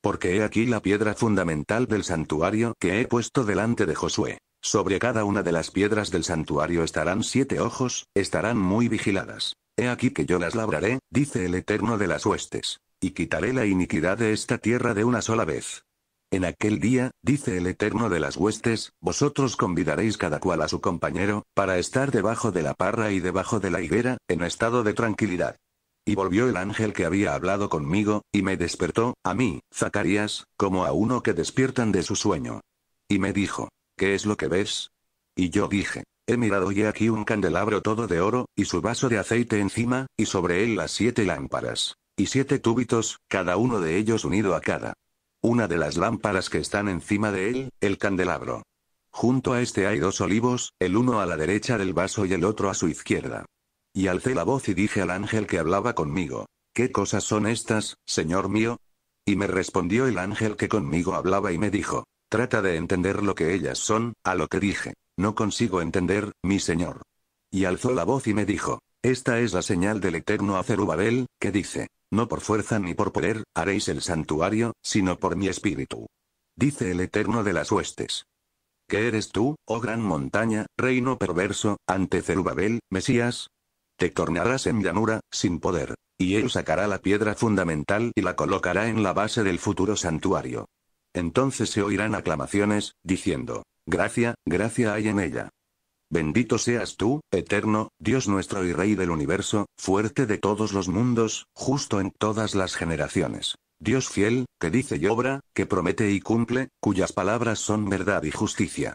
Porque he aquí la piedra fundamental del santuario que he puesto delante de Josué. Sobre cada una de las piedras del santuario estarán siete ojos, estarán muy vigiladas. He aquí que yo las labraré, dice el Eterno de las huestes, y quitaré la iniquidad de esta tierra de una sola vez. En aquel día, dice el Eterno de las huestes, vosotros convidaréis cada cual a su compañero, para estar debajo de la parra y debajo de la higuera, en estado de tranquilidad. Y volvió el ángel que había hablado conmigo, y me despertó, a mí, Zacarías, como a uno que despiertan de su sueño. Y me dijo, ¿qué es lo que ves? Y yo dije, he mirado y aquí un candelabro todo de oro, y su vaso de aceite encima, y sobre él las siete lámparas. Y siete túbitos, cada uno de ellos unido a cada. Una de las lámparas que están encima de él, el candelabro. Junto a este hay dos olivos, el uno a la derecha del vaso y el otro a su izquierda. Y alcé la voz y dije al ángel que hablaba conmigo, ¿qué cosas son estas, señor mío? Y me respondió el ángel que conmigo hablaba y me dijo, trata de entender lo que ellas son, a lo que dije, no consigo entender, mi señor. Y alzó la voz y me dijo, esta es la señal del eterno a Cerubabel, que dice, no por fuerza ni por poder, haréis el santuario, sino por mi espíritu. Dice el eterno de las huestes. ¿Qué eres tú, oh gran montaña, reino perverso, ante Cerubabel, Mesías, te tornarás en llanura, sin poder. Y él sacará la piedra fundamental y la colocará en la base del futuro santuario. Entonces se oirán aclamaciones, diciendo, Gracia, gracia hay en ella. Bendito seas tú, eterno, Dios nuestro y Rey del universo, fuerte de todos los mundos, justo en todas las generaciones. Dios fiel, que dice y obra, que promete y cumple, cuyas palabras son verdad y justicia.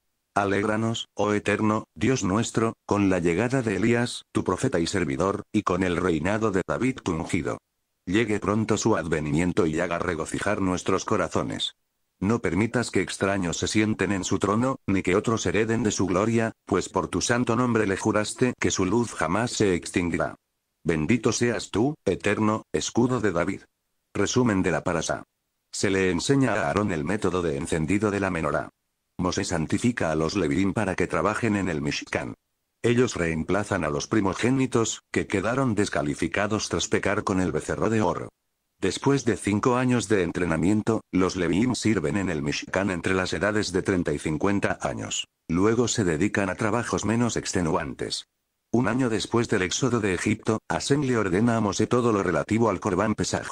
Alégranos, oh eterno, Dios nuestro, con la llegada de Elías, tu profeta y servidor, y con el reinado de David tu ungido. Llegue pronto su advenimiento y haga regocijar nuestros corazones. No permitas que extraños se sienten en su trono, ni que otros hereden de su gloria, pues por tu santo nombre le juraste que su luz jamás se extinguirá. Bendito seas tú, eterno, escudo de David. Resumen de la parasa. Se le enseña a Aarón el método de encendido de la menorá se santifica a los Leviín para que trabajen en el Mishkan. Ellos reemplazan a los primogénitos, que quedaron descalificados tras pecar con el becerro de oro. Después de cinco años de entrenamiento, los Leviim sirven en el Mishkan entre las edades de 30 y 50 años. Luego se dedican a trabajos menos extenuantes. Un año después del éxodo de Egipto, Asen le ordena a Mosé todo lo relativo al Corban Pesaj.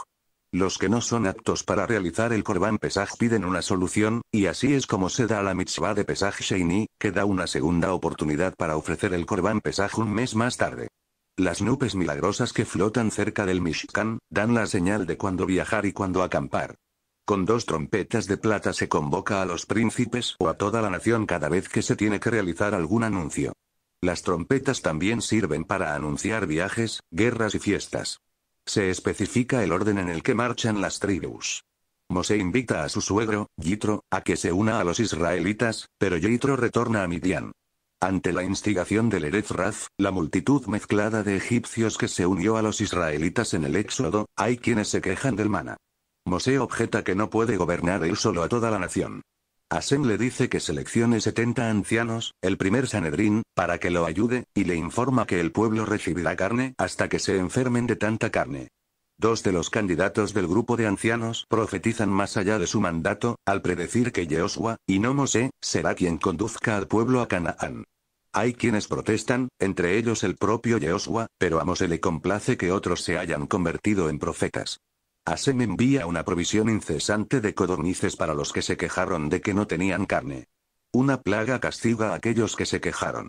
Los que no son aptos para realizar el Korban Pesaj piden una solución, y así es como se da la mitzvah de Pesaj Sheini, que da una segunda oportunidad para ofrecer el Korban Pesaj un mes más tarde. Las nubes milagrosas que flotan cerca del Mishkan, dan la señal de cuándo viajar y cuándo acampar. Con dos trompetas de plata se convoca a los príncipes o a toda la nación cada vez que se tiene que realizar algún anuncio. Las trompetas también sirven para anunciar viajes, guerras y fiestas. Se especifica el orden en el que marchan las tribus. Mosé invita a su suegro, Yitro, a que se una a los israelitas, pero Yitro retorna a Midian. Ante la instigación del Erez Raz, la multitud mezclada de egipcios que se unió a los israelitas en el Éxodo, hay quienes se quejan del mana. Mosé objeta que no puede gobernar él solo a toda la nación. Asen le dice que seleccione 70 ancianos, el primer Sanedrín, para que lo ayude, y le informa que el pueblo recibirá carne hasta que se enfermen de tanta carne. Dos de los candidatos del grupo de ancianos profetizan más allá de su mandato, al predecir que Yehoshua, y no Mosé, será quien conduzca al pueblo a Canaán. Hay quienes protestan, entre ellos el propio Yehoshua, pero a Mosé le complace que otros se hayan convertido en profetas. Asem envía una provisión incesante de codornices para los que se quejaron de que no tenían carne. Una plaga castiga a aquellos que se quejaron.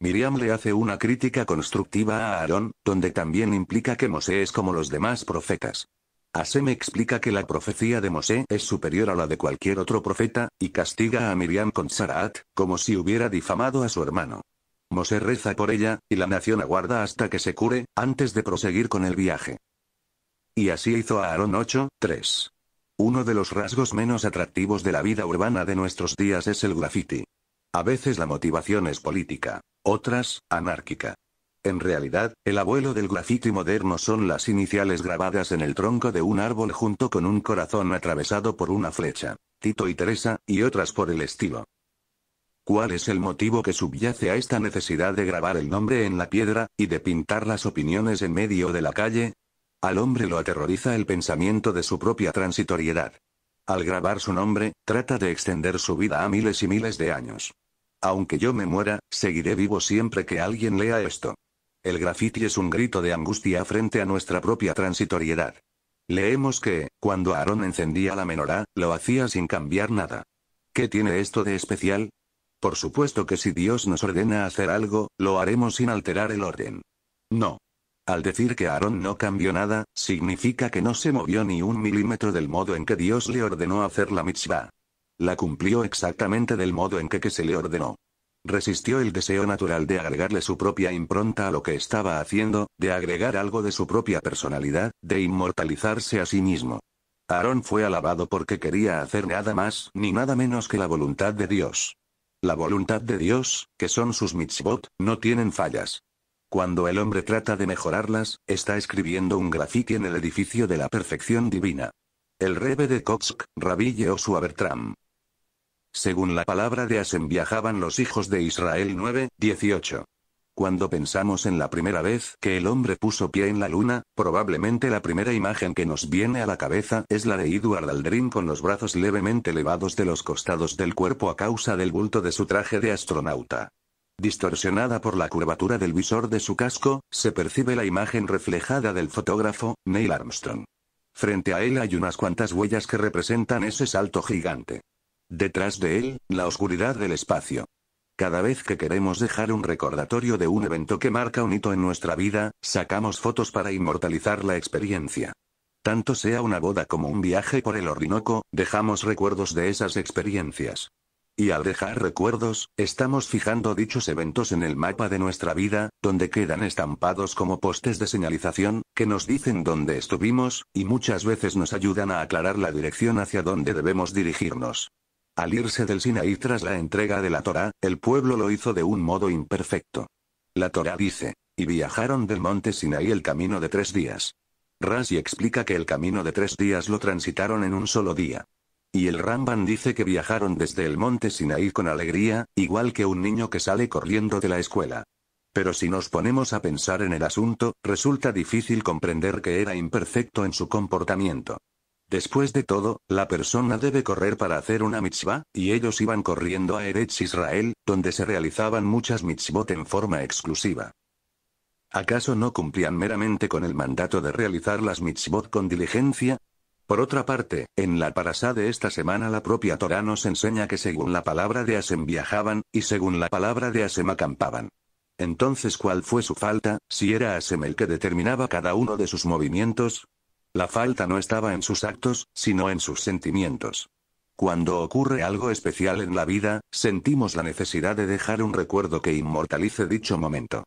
Miriam le hace una crítica constructiva a Aarón, donde también implica que Mosé es como los demás profetas. Asem explica que la profecía de Mosé es superior a la de cualquier otro profeta, y castiga a Miriam con Saraat, como si hubiera difamado a su hermano. Mosé reza por ella, y la nación aguarda hasta que se cure, antes de proseguir con el viaje. Y así hizo aaron Aarón 8, 3. Uno de los rasgos menos atractivos de la vida urbana de nuestros días es el graffiti. A veces la motivación es política, otras, anárquica. En realidad, el abuelo del grafiti moderno son las iniciales grabadas en el tronco de un árbol junto con un corazón atravesado por una flecha, Tito y Teresa, y otras por el estilo. ¿Cuál es el motivo que subyace a esta necesidad de grabar el nombre en la piedra, y de pintar las opiniones en medio de la calle? Al hombre lo aterroriza el pensamiento de su propia transitoriedad. Al grabar su nombre, trata de extender su vida a miles y miles de años. Aunque yo me muera, seguiré vivo siempre que alguien lea esto. El graffiti es un grito de angustia frente a nuestra propia transitoriedad. Leemos que, cuando Aarón encendía la menorá, lo hacía sin cambiar nada. ¿Qué tiene esto de especial? Por supuesto que si Dios nos ordena hacer algo, lo haremos sin alterar el orden. No. Al decir que Aarón no cambió nada, significa que no se movió ni un milímetro del modo en que Dios le ordenó hacer la mitzvah. La cumplió exactamente del modo en que, que se le ordenó. Resistió el deseo natural de agregarle su propia impronta a lo que estaba haciendo, de agregar algo de su propia personalidad, de inmortalizarse a sí mismo. Aarón fue alabado porque quería hacer nada más ni nada menos que la voluntad de Dios. La voluntad de Dios, que son sus mitzvot, no tienen fallas. Cuando el hombre trata de mejorarlas, está escribiendo un grafiti en el edificio de la perfección divina. El rebe de Cox, Rabille o Bertram. Según la palabra de Asen viajaban los hijos de Israel 9, 18. Cuando pensamos en la primera vez que el hombre puso pie en la luna, probablemente la primera imagen que nos viene a la cabeza es la de Edward Aldrin con los brazos levemente elevados de los costados del cuerpo a causa del bulto de su traje de astronauta. Distorsionada por la curvatura del visor de su casco, se percibe la imagen reflejada del fotógrafo, Neil Armstrong. Frente a él hay unas cuantas huellas que representan ese salto gigante. Detrás de él, la oscuridad del espacio. Cada vez que queremos dejar un recordatorio de un evento que marca un hito en nuestra vida, sacamos fotos para inmortalizar la experiencia. Tanto sea una boda como un viaje por el Orinoco, dejamos recuerdos de esas experiencias. Y al dejar recuerdos, estamos fijando dichos eventos en el mapa de nuestra vida, donde quedan estampados como postes de señalización, que nos dicen dónde estuvimos, y muchas veces nos ayudan a aclarar la dirección hacia donde debemos dirigirnos. Al irse del Sinaí tras la entrega de la Torá, el pueblo lo hizo de un modo imperfecto. La Torá dice, y viajaron del monte Sinaí el camino de tres días. Rashi explica que el camino de tres días lo transitaron en un solo día. Y el Ramban dice que viajaron desde el monte Sinaí con alegría, igual que un niño que sale corriendo de la escuela. Pero si nos ponemos a pensar en el asunto, resulta difícil comprender que era imperfecto en su comportamiento. Después de todo, la persona debe correr para hacer una mitzvah, y ellos iban corriendo a Eretz Israel, donde se realizaban muchas mitzvot en forma exclusiva. ¿Acaso no cumplían meramente con el mandato de realizar las mitzvot con diligencia? Por otra parte, en la parasá de esta semana la propia Torah nos enseña que según la palabra de Asem viajaban, y según la palabra de Asem acampaban. Entonces, ¿cuál fue su falta, si era Asem el que determinaba cada uno de sus movimientos? La falta no estaba en sus actos, sino en sus sentimientos. Cuando ocurre algo especial en la vida, sentimos la necesidad de dejar un recuerdo que inmortalice dicho momento.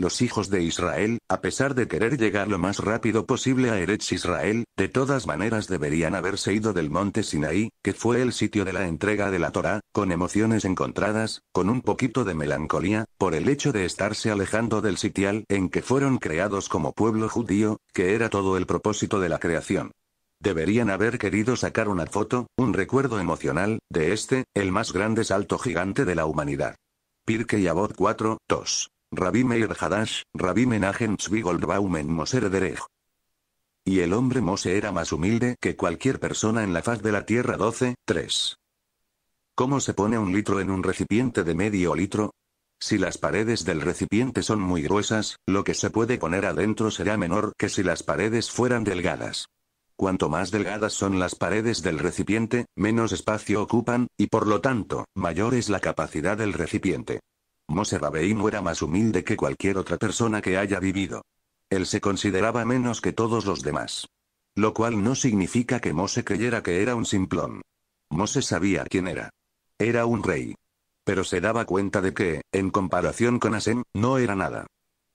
Los hijos de Israel, a pesar de querer llegar lo más rápido posible a Eretz Israel, de todas maneras deberían haberse ido del monte Sinaí, que fue el sitio de la entrega de la Torah, con emociones encontradas, con un poquito de melancolía, por el hecho de estarse alejando del sitial en que fueron creados como pueblo judío, que era todo el propósito de la creación. Deberían haber querido sacar una foto, un recuerdo emocional, de este, el más grande salto gigante de la humanidad. Pirke y avot 4, 2. Rabbi Meir Hadash, Rabbi Menachem Zvi Moser Derech. Y el hombre Mose era más humilde que cualquier persona en la faz de la tierra 12, 3. ¿Cómo se pone un litro en un recipiente de medio litro? Si las paredes del recipiente son muy gruesas, lo que se puede poner adentro será menor que si las paredes fueran delgadas. Cuanto más delgadas son las paredes del recipiente, menos espacio ocupan, y por lo tanto, mayor es la capacidad del recipiente. Mose Rabeim era más humilde que cualquier otra persona que haya vivido. Él se consideraba menos que todos los demás. Lo cual no significa que Mose creyera que era un simplón. Mose sabía quién era. Era un rey. Pero se daba cuenta de que, en comparación con Asem, no era nada.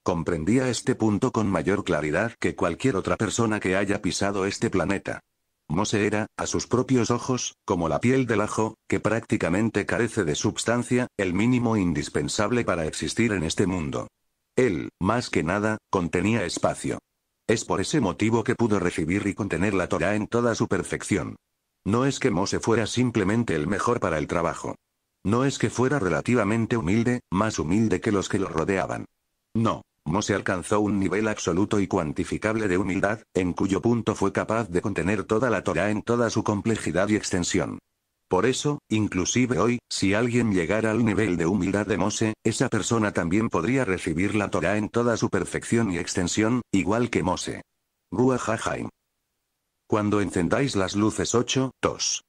Comprendía este punto con mayor claridad que cualquier otra persona que haya pisado este planeta. Mose era, a sus propios ojos, como la piel del ajo, que prácticamente carece de substancia, el mínimo indispensable para existir en este mundo. Él, más que nada, contenía espacio. Es por ese motivo que pudo recibir y contener la Torah en toda su perfección. No es que Mose fuera simplemente el mejor para el trabajo. No es que fuera relativamente humilde, más humilde que los que lo rodeaban. No, Mose se alcanzó un nivel absoluto y cuantificable de humildad, en cuyo punto fue capaz de contener toda la Torah en toda su complejidad y extensión. Por eso, inclusive hoy, si alguien llegara al nivel de humildad de Mose, esa persona también podría recibir la Torah en toda su perfección y extensión, igual que Mose. Ruach Cuando encendáis las luces 8, 2.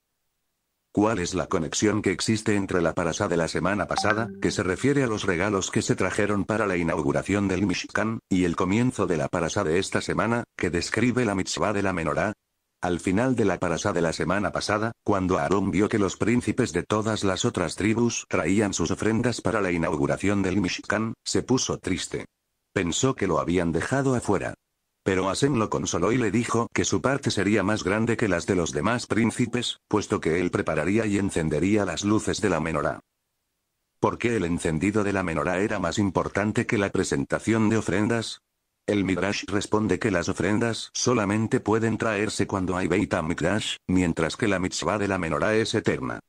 ¿Cuál es la conexión que existe entre la parasá de la semana pasada, que se refiere a los regalos que se trajeron para la inauguración del Mishkan, y el comienzo de la parasá de esta semana, que describe la mitzvah de la menorá? Al final de la parasá de la semana pasada, cuando Aarón vio que los príncipes de todas las otras tribus traían sus ofrendas para la inauguración del Mishkan, se puso triste. Pensó que lo habían dejado afuera. Pero Asen lo consoló y le dijo que su parte sería más grande que las de los demás príncipes, puesto que él prepararía y encendería las luces de la menorá. qué el encendido de la menorá era más importante que la presentación de ofrendas? El Midrash responde que las ofrendas solamente pueden traerse cuando hay Beit Midrash, mientras que la mitzvah de la menorá es eterna.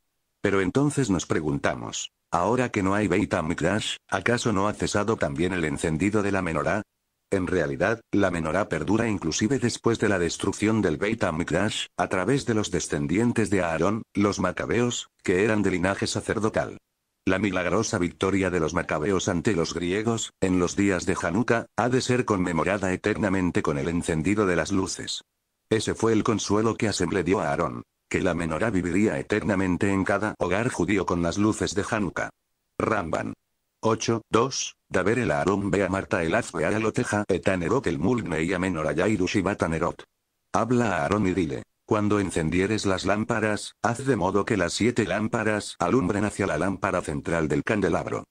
Pero entonces nos preguntamos, ahora que no hay Beit Midrash, ¿acaso no ha cesado también el encendido de la menorá? En realidad, la menorá perdura inclusive después de la destrucción del Beit HaMikdash, a través de los descendientes de Aarón, los macabeos, que eran de linaje sacerdotal. La milagrosa victoria de los macabeos ante los griegos, en los días de Hanukkah, ha de ser conmemorada eternamente con el encendido de las luces. Ese fue el consuelo que Asemble dio a Aarón, que la menorá viviría eternamente en cada hogar judío con las luces de Hanukkah. Ramban. 8, 2, el Aarón ve a Marta el azbe a loteja etanerot el mulgne y a y batanerot. Habla a Aarón y dile. Cuando encendieres las lámparas, haz de modo que las siete lámparas alumbren hacia la lámpara central del candelabro.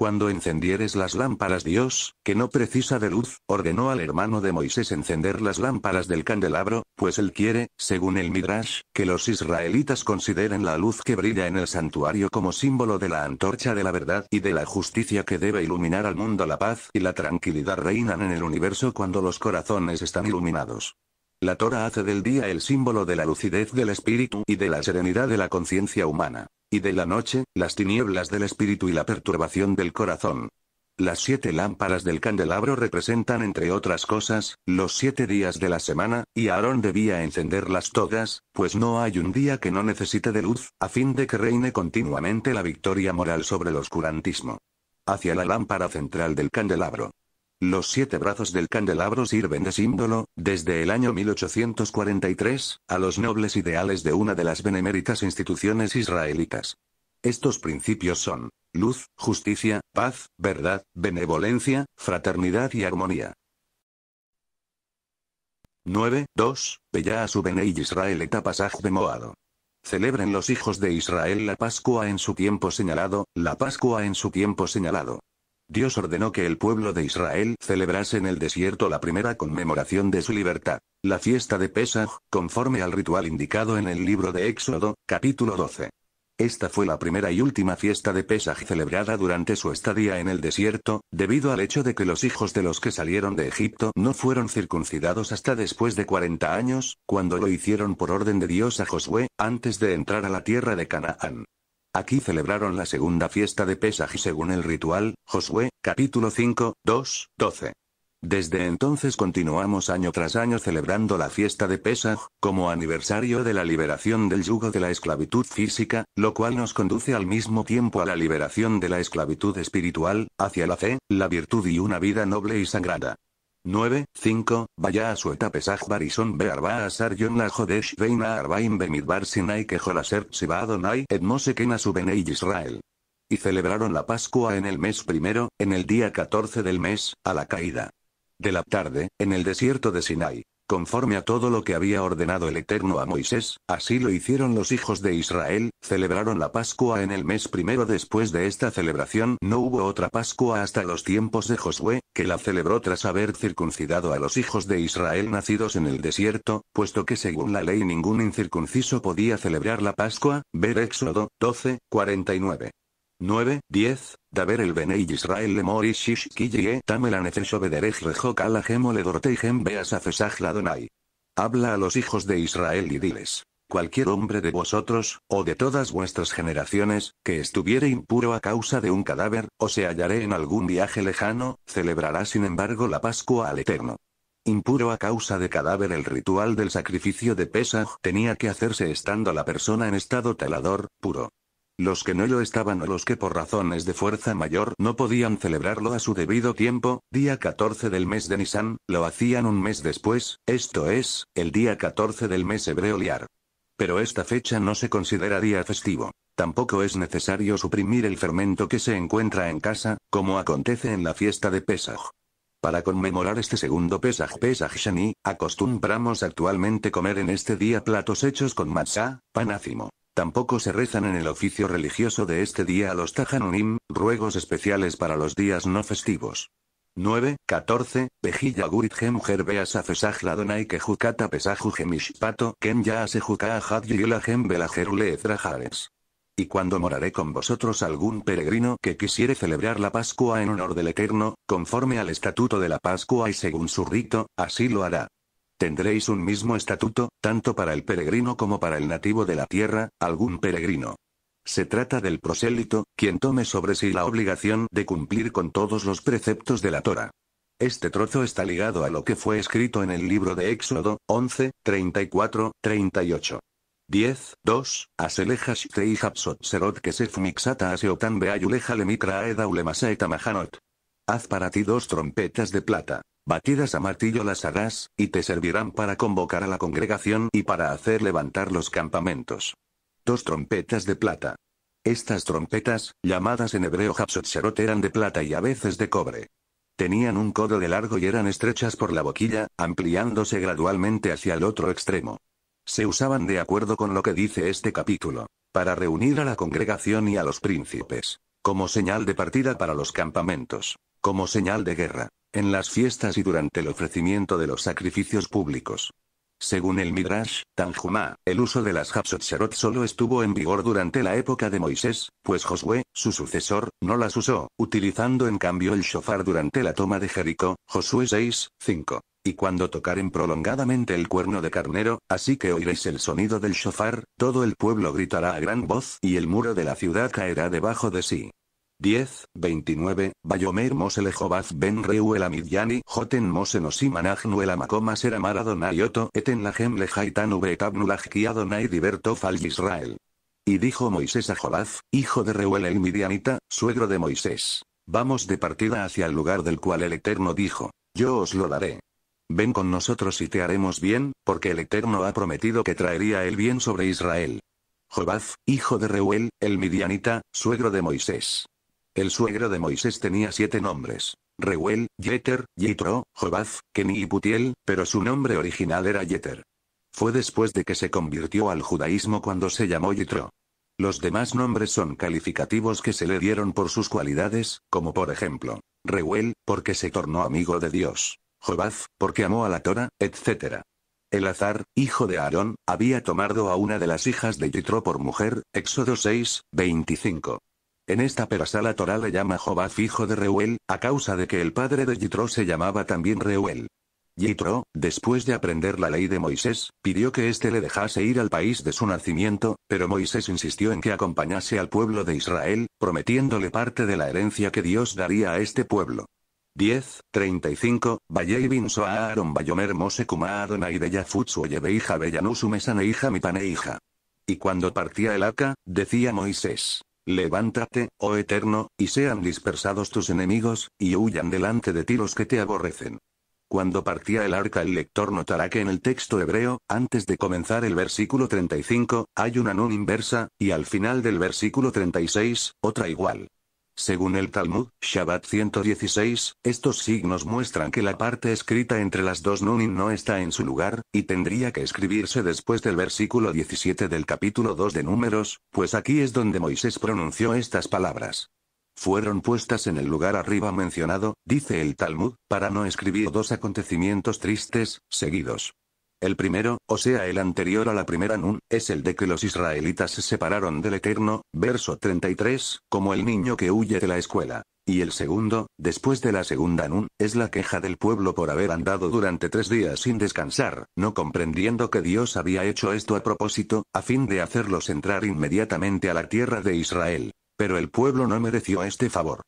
Cuando encendieres las lámparas Dios, que no precisa de luz, ordenó al hermano de Moisés encender las lámparas del candelabro, pues él quiere, según el Midrash, que los israelitas consideren la luz que brilla en el santuario como símbolo de la antorcha de la verdad y de la justicia que debe iluminar al mundo la paz y la tranquilidad reinan en el universo cuando los corazones están iluminados. La Torah hace del día el símbolo de la lucidez del espíritu y de la serenidad de la conciencia humana. Y de la noche, las tinieblas del espíritu y la perturbación del corazón. Las siete lámparas del candelabro representan, entre otras cosas, los siete días de la semana, y Aarón debía encenderlas todas, pues no hay un día que no necesite de luz, a fin de que reine continuamente la victoria moral sobre el oscurantismo. Hacia la lámpara central del candelabro. Los siete brazos del candelabro sirven de símbolo, desde el año 1843, a los nobles ideales de una de las beneméritas instituciones israelitas. Estos principios son luz, justicia, paz, verdad, benevolencia, fraternidad y armonía. 9. 2. Bella su Israeleta Pasaj de Moado. Celebren los hijos de Israel la Pascua en su tiempo señalado, la Pascua en su tiempo señalado. Dios ordenó que el pueblo de Israel celebrase en el desierto la primera conmemoración de su libertad, la fiesta de Pesaj, conforme al ritual indicado en el libro de Éxodo, capítulo 12. Esta fue la primera y última fiesta de Pesaj celebrada durante su estadía en el desierto, debido al hecho de que los hijos de los que salieron de Egipto no fueron circuncidados hasta después de 40 años, cuando lo hicieron por orden de Dios a Josué, antes de entrar a la tierra de Canaán. Aquí celebraron la segunda fiesta de Pesaj según el ritual, Josué, capítulo 5, 2, 12. Desde entonces continuamos año tras año celebrando la fiesta de Pesaj, como aniversario de la liberación del yugo de la esclavitud física, lo cual nos conduce al mismo tiempo a la liberación de la esclavitud espiritual, hacia la fe, la virtud y una vida noble y sagrada. 9, 5, vaya a su etapesaj barison bear va a sar yon la jodesh veina arbaim bemidbar sinai que jolaser va adonai edmose kena y Israel. Y celebraron la Pascua en el mes primero, en el día 14 del mes, a la caída. De la tarde, en el desierto de Sinai. Conforme a todo lo que había ordenado el Eterno a Moisés, así lo hicieron los hijos de Israel, celebraron la Pascua en el mes primero después de esta celebración. No hubo otra Pascua hasta los tiempos de Josué, que la celebró tras haber circuncidado a los hijos de Israel nacidos en el desierto, puesto que según la ley ningún incircunciso podía celebrar la Pascua, ver Éxodo, 12, 49. 9, 10, Daber el Benei Israel le Kiye Rejok Gemole Beas Ladonai. Habla a los hijos de Israel y diles. Cualquier hombre de vosotros, o de todas vuestras generaciones, que estuviere impuro a causa de un cadáver, o se hallaré en algún viaje lejano, celebrará sin embargo la Pascua al Eterno. Impuro a causa de cadáver el ritual del sacrificio de Pesaj tenía que hacerse estando la persona en estado talador, puro los que no lo estaban o los que por razones de fuerza mayor no podían celebrarlo a su debido tiempo, día 14 del mes de Nisan, lo hacían un mes después, esto es, el día 14 del mes hebreo liar. Pero esta fecha no se considera día festivo. Tampoco es necesario suprimir el fermento que se encuentra en casa, como acontece en la fiesta de Pesaj. Para conmemorar este segundo Pesaj Pesaj Shani, acostumbramos actualmente comer en este día platos hechos con matzá, pan Tampoco se rezan en el oficio religioso de este día a los Tajanunim, ruegos especiales para los días no festivos. 9, 14, Pesaju Gemishpato Ken Y cuando moraré con vosotros algún peregrino que quisiere celebrar la Pascua en honor del Eterno, conforme al estatuto de la Pascua y según su rito, así lo hará. Tendréis un mismo estatuto, tanto para el peregrino como para el nativo de la tierra, algún peregrino. Se trata del prosélito, quien tome sobre sí la obligación de cumplir con todos los preceptos de la Torah. Este trozo está ligado a lo que fue escrito en el libro de Éxodo, 11, 34, 38. 10, 2, Aselejas Serot que beayuleja lemitra ulemasa Haz para ti dos trompetas de plata batidas a martillo las harás, y te servirán para convocar a la congregación y para hacer levantar los campamentos. Dos trompetas de plata. Estas trompetas, llamadas en hebreo Hapsotzerot, eran de plata y a veces de cobre. Tenían un codo de largo y eran estrechas por la boquilla, ampliándose gradualmente hacia el otro extremo. Se usaban de acuerdo con lo que dice este capítulo, para reunir a la congregación y a los príncipes, como señal de partida para los campamentos, como señal de guerra en las fiestas y durante el ofrecimiento de los sacrificios públicos. Según el Midrash, Tanjumá, el uso de las Hapsotserot solo estuvo en vigor durante la época de Moisés, pues Josué, su sucesor, no las usó, utilizando en cambio el shofar durante la toma de Jericó, Josué 6, 5. Y cuando tocaren prolongadamente el cuerno de carnero, así que oiréis el sonido del shofar, todo el pueblo gritará a gran voz y el muro de la ciudad caerá debajo de sí. 10, 29, Bayomer Mosele Jobaz Ben Reuel Amidyani Joten y Nuel Adonai Eten Lahem lejaitan Adonai Israel. Y dijo Moisés a Jobaz, hijo de Reuel el Midianita, suegro de Moisés. Vamos de partida hacia el lugar del cual el Eterno dijo, yo os lo daré. Ven con nosotros y te haremos bien, porque el Eterno ha prometido que traería el bien sobre Israel. Jobaz, hijo de Reuel, el Midianita, suegro de Moisés el suegro de Moisés tenía siete nombres. Reuel, Yeter, Yitro, Jobaz, Keni y Putiel, pero su nombre original era Yeter. Fue después de que se convirtió al judaísmo cuando se llamó Yitro. Los demás nombres son calificativos que se le dieron por sus cualidades, como por ejemplo, Reuel, porque se tornó amigo de Dios, Jobaz, porque amó a la Torah, etc. azar, hijo de Aarón, había tomado a una de las hijas de Yitro por mujer, Éxodo 6, 25. En esta perasala Torah le llama Jehová hijo de Reuel, a causa de que el padre de Jitro se llamaba también Reuel. Jitro, después de aprender la ley de Moisés, pidió que éste le dejase ir al país de su nacimiento, pero Moisés insistió en que acompañase al pueblo de Israel, prometiéndole parte de la herencia que Dios daría a este pueblo. 10, 35, Valle bin Aaron Bayomer Mose Y cuando partía el arca, decía Moisés, Levántate, oh Eterno, y sean dispersados tus enemigos, y huyan delante de ti los que te aborrecen. Cuando partía el arca el lector notará que en el texto hebreo, antes de comenzar el versículo 35, hay una nun inversa, y al final del versículo 36, otra igual. Según el Talmud, Shabbat 116, estos signos muestran que la parte escrita entre las dos Nunin no está en su lugar, y tendría que escribirse después del versículo 17 del capítulo 2 de Números, pues aquí es donde Moisés pronunció estas palabras. Fueron puestas en el lugar arriba mencionado, dice el Talmud, para no escribir dos acontecimientos tristes, seguidos. El primero, o sea el anterior a la primera Nun, es el de que los israelitas se separaron del Eterno, verso 33, como el niño que huye de la escuela. Y el segundo, después de la segunda Nun, es la queja del pueblo por haber andado durante tres días sin descansar, no comprendiendo que Dios había hecho esto a propósito, a fin de hacerlos entrar inmediatamente a la tierra de Israel. Pero el pueblo no mereció este favor.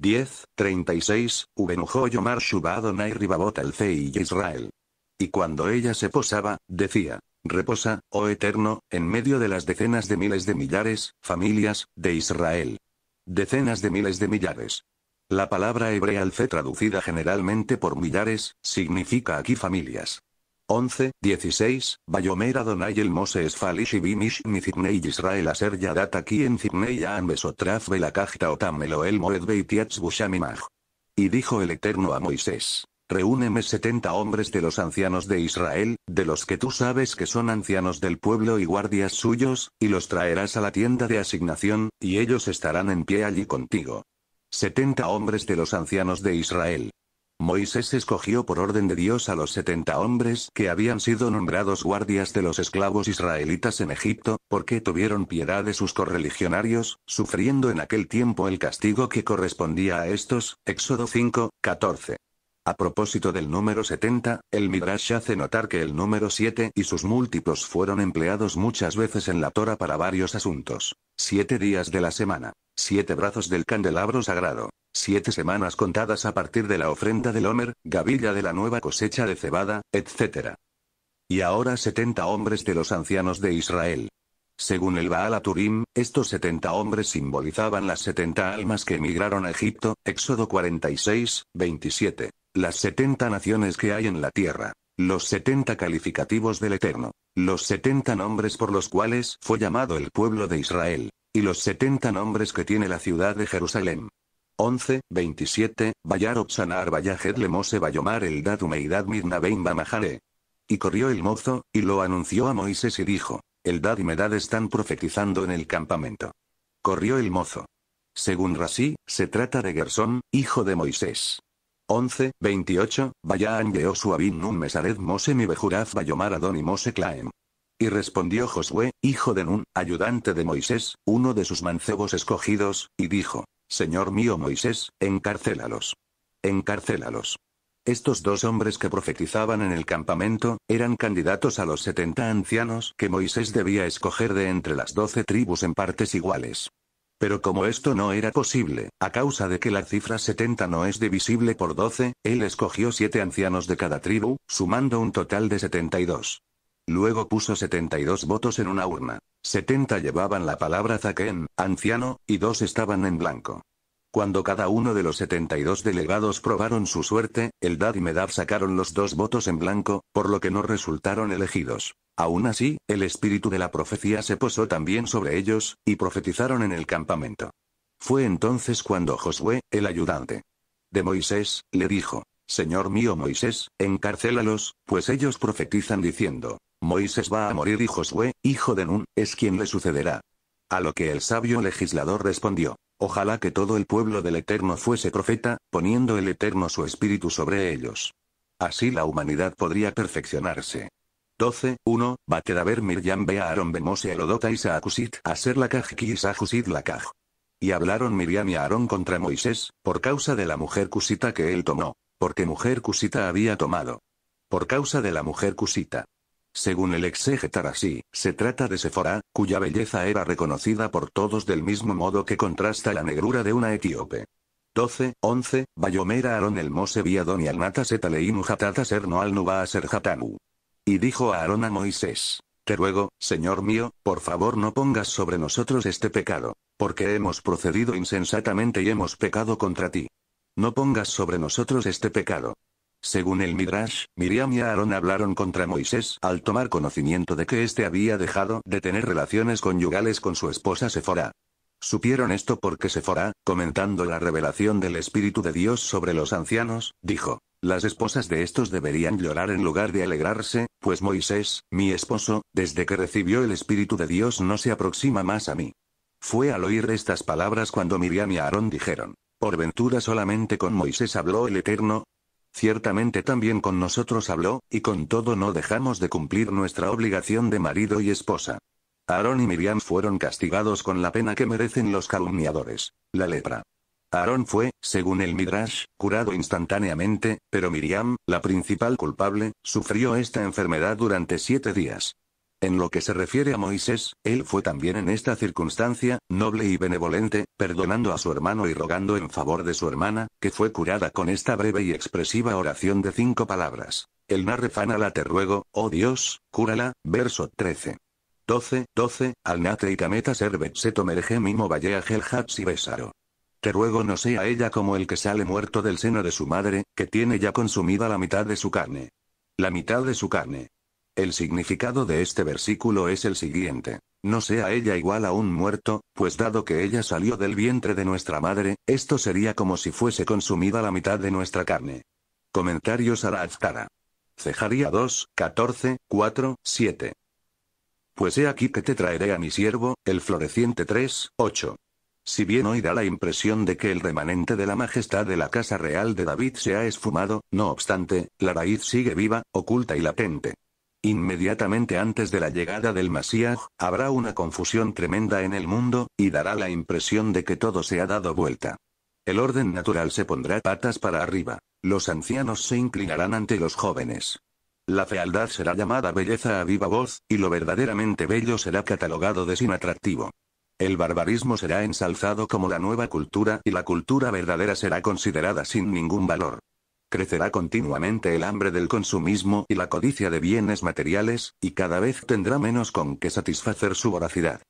10, 36, Ubenujo Yomar Shubadonai Ribabot al y Israel. Y cuando ella se posaba, decía, reposa, oh eterno, en medio de las decenas de miles de millares, familias, de Israel. Decenas de miles de millares. La palabra hebrea alfe traducida generalmente por millares, significa aquí familias. 11, 16, el Moses Falishibimish Israel Aser Yadat aquí en la otamelo el Moed Y dijo el Eterno a Moisés, Reúneme setenta hombres de los ancianos de Israel, de los que tú sabes que son ancianos del pueblo y guardias suyos, y los traerás a la tienda de asignación, y ellos estarán en pie allí contigo. Setenta hombres de los ancianos de Israel. Moisés escogió por orden de Dios a los setenta hombres que habían sido nombrados guardias de los esclavos israelitas en Egipto, porque tuvieron piedad de sus correligionarios, sufriendo en aquel tiempo el castigo que correspondía a estos, Éxodo 5, 14. A propósito del número 70, el Midrash hace notar que el número 7 y sus múltiplos fueron empleados muchas veces en la Torah para varios asuntos. Siete días de la semana. Siete brazos del candelabro sagrado. Siete semanas contadas a partir de la ofrenda del Homer, gavilla de la nueva cosecha de cebada, etc. Y ahora 70 hombres de los ancianos de Israel. Según el Baal Aturim, estos 70 hombres simbolizaban las 70 almas que emigraron a Egipto, Éxodo 46, 27 las 70 naciones que hay en la tierra, los 70 calificativos del Eterno, los 70 nombres por los cuales fue llamado el pueblo de Israel, y los 70 nombres que tiene la ciudad de Jerusalén. 11, 27, Bayar Obsanar Lemose Bayomar el Dadumeidad Y corrió el mozo, y lo anunció a Moisés y dijo, el Dad y Medad están profetizando en el campamento. Corrió el mozo. Según Rasí, se trata de Gersón, hijo de Moisés. 11, 28, Bayaan Yehosuabin Nun Mesared Mose mi Bejuraz Bayomar Adon y Mose claem. Y respondió Josué, hijo de Nun, ayudante de Moisés, uno de sus mancebos escogidos, y dijo, Señor mío Moisés, encarcélalos. Encarcélalos. Estos dos hombres que profetizaban en el campamento, eran candidatos a los setenta ancianos que Moisés debía escoger de entre las doce tribus en partes iguales. Pero como esto no era posible, a causa de que la cifra 70 no es divisible por 12, él escogió 7 ancianos de cada tribu, sumando un total de 72. Luego puso 72 votos en una urna. 70 llevaban la palabra Zaquén, anciano, y dos estaban en blanco. Cuando cada uno de los 72 delegados probaron su suerte, el Dad y medad sacaron los dos votos en blanco, por lo que no resultaron elegidos. Aún así, el espíritu de la profecía se posó también sobre ellos, y profetizaron en el campamento. Fue entonces cuando Josué, el ayudante de Moisés, le dijo, Señor mío Moisés, encarcélalos, pues ellos profetizan diciendo, Moisés va a morir y Josué, hijo de Nun, es quien le sucederá. A lo que el sabio legislador respondió, ojalá que todo el pueblo del Eterno fuese profeta, poniendo el Eterno su espíritu sobre ellos. Así la humanidad podría perfeccionarse. 12. 1. ver, Miriam ve a Aarón Bemose Elodota y Saacusit a ser la y la la Y hablaron Miriam y Aarón contra Moisés, por causa de la mujer cusita que él tomó, porque mujer cusita había tomado. Por causa de la mujer cusita. Según el exégetar así, se trata de Sephora, cuya belleza era reconocida por todos del mismo modo que contrasta la negrura de una etíope. 12, 11, Bayomera Aarón el Mose Viadón y Alnata Setaleinu Hatata Serno a ser Hatanu. Y dijo a Aarón a Moisés, Te ruego, Señor mío, por favor no pongas sobre nosotros este pecado, porque hemos procedido insensatamente y hemos pecado contra ti. No pongas sobre nosotros este pecado, según el Midrash, Miriam y Aarón hablaron contra Moisés al tomar conocimiento de que éste había dejado de tener relaciones conyugales con su esposa Sefora. Supieron esto porque Sefora, comentando la revelación del Espíritu de Dios sobre los ancianos, dijo, las esposas de estos deberían llorar en lugar de alegrarse, pues Moisés, mi esposo, desde que recibió el Espíritu de Dios no se aproxima más a mí. Fue al oír estas palabras cuando Miriam y Aarón dijeron, por ventura solamente con Moisés habló el Eterno, Ciertamente también con nosotros habló, y con todo no dejamos de cumplir nuestra obligación de marido y esposa. Aarón y Miriam fueron castigados con la pena que merecen los calumniadores, la lepra. Aarón fue, según el Midrash, curado instantáneamente, pero Miriam, la principal culpable, sufrió esta enfermedad durante siete días. En lo que se refiere a Moisés, él fue también en esta circunstancia, noble y benevolente, perdonando a su hermano y rogando en favor de su hermana, que fue curada con esta breve y expresiva oración de cinco palabras. El Narrefánala te ruego, oh Dios, cúrala, verso 13. 12, 12, al nate y cameta servet seto mimo vallea gel y besaro. Te ruego no sea ella como el que sale muerto del seno de su madre, que tiene ya consumida la mitad de su carne. La mitad de su carne. El significado de este versículo es el siguiente. No sea ella igual a un muerto, pues dado que ella salió del vientre de nuestra madre, esto sería como si fuese consumida la mitad de nuestra carne. Comentarios a la cara Cejaría 2, 14, 4, 7. Pues he aquí que te traeré a mi siervo, el floreciente 3, 8. Si bien hoy da la impresión de que el remanente de la majestad de la casa real de David se ha esfumado, no obstante, la raíz sigue viva, oculta y latente. Inmediatamente antes de la llegada del Mesías habrá una confusión tremenda en el mundo, y dará la impresión de que todo se ha dado vuelta. El orden natural se pondrá patas para arriba. Los ancianos se inclinarán ante los jóvenes. La fealdad será llamada belleza a viva voz, y lo verdaderamente bello será catalogado de sin atractivo. El barbarismo será ensalzado como la nueva cultura y la cultura verdadera será considerada sin ningún valor. Crecerá continuamente el hambre del consumismo y la codicia de bienes materiales, y cada vez tendrá menos con que satisfacer su voracidad.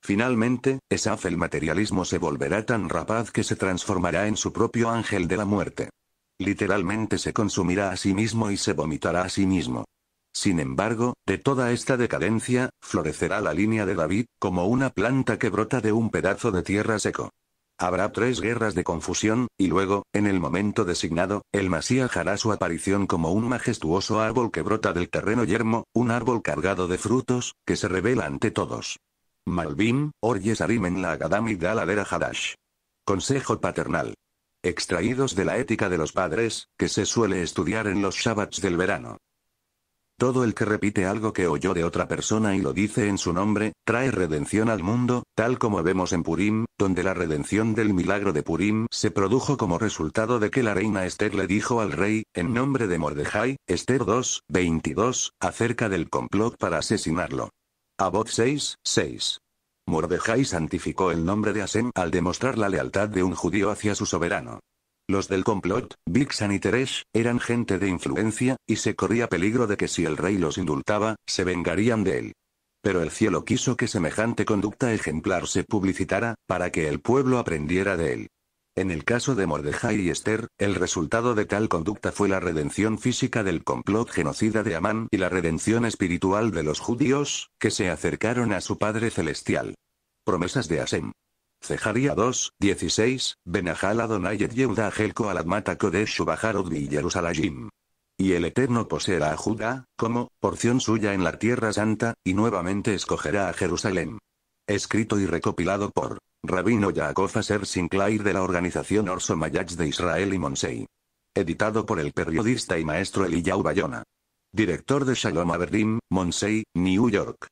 Finalmente, Esaf el materialismo se volverá tan rapaz que se transformará en su propio ángel de la muerte. Literalmente se consumirá a sí mismo y se vomitará a sí mismo. Sin embargo, de toda esta decadencia, florecerá la línea de David, como una planta que brota de un pedazo de tierra seco. Habrá tres guerras de confusión, y luego, en el momento designado, el Masía hará su aparición como un majestuoso árbol que brota del terreno yermo, un árbol cargado de frutos, que se revela ante todos. Malvim Orges en la y Daladera Hadash. Consejo paternal. Extraídos de la ética de los padres, que se suele estudiar en los Shabbats del verano. Todo el que repite algo que oyó de otra persona y lo dice en su nombre, trae redención al mundo, tal como vemos en Purim, donde la redención del milagro de Purim se produjo como resultado de que la reina Esther le dijo al rey, en nombre de Mordejai, Esther 2, 22, acerca del complot para asesinarlo. Abot 6, 6. Mordejai santificó el nombre de Asem al demostrar la lealtad de un judío hacia su soberano. Los del complot, Vixen y Teresh, eran gente de influencia, y se corría peligro de que si el rey los indultaba, se vengarían de él. Pero el cielo quiso que semejante conducta ejemplar se publicitara, para que el pueblo aprendiera de él. En el caso de Mordejai y Esther, el resultado de tal conducta fue la redención física del complot genocida de Amán y la redención espiritual de los judíos, que se acercaron a su Padre Celestial. Promesas de Asem. Cejaría 2, 16, Benajal Adonayet Yehuda Helko Aladmata Kodesh y Jerusalem. Y el Eterno poseerá a Judá, como, porción suya en la tierra santa, y nuevamente escogerá a Jerusalén. Escrito y recopilado por Rabino Yaakov Aser Sinclair de la organización Orso Mayach de Israel y Monsei. Editado por el periodista y maestro Eliyahu Bayona. Director de Shalom Averdim, Monsei, New York.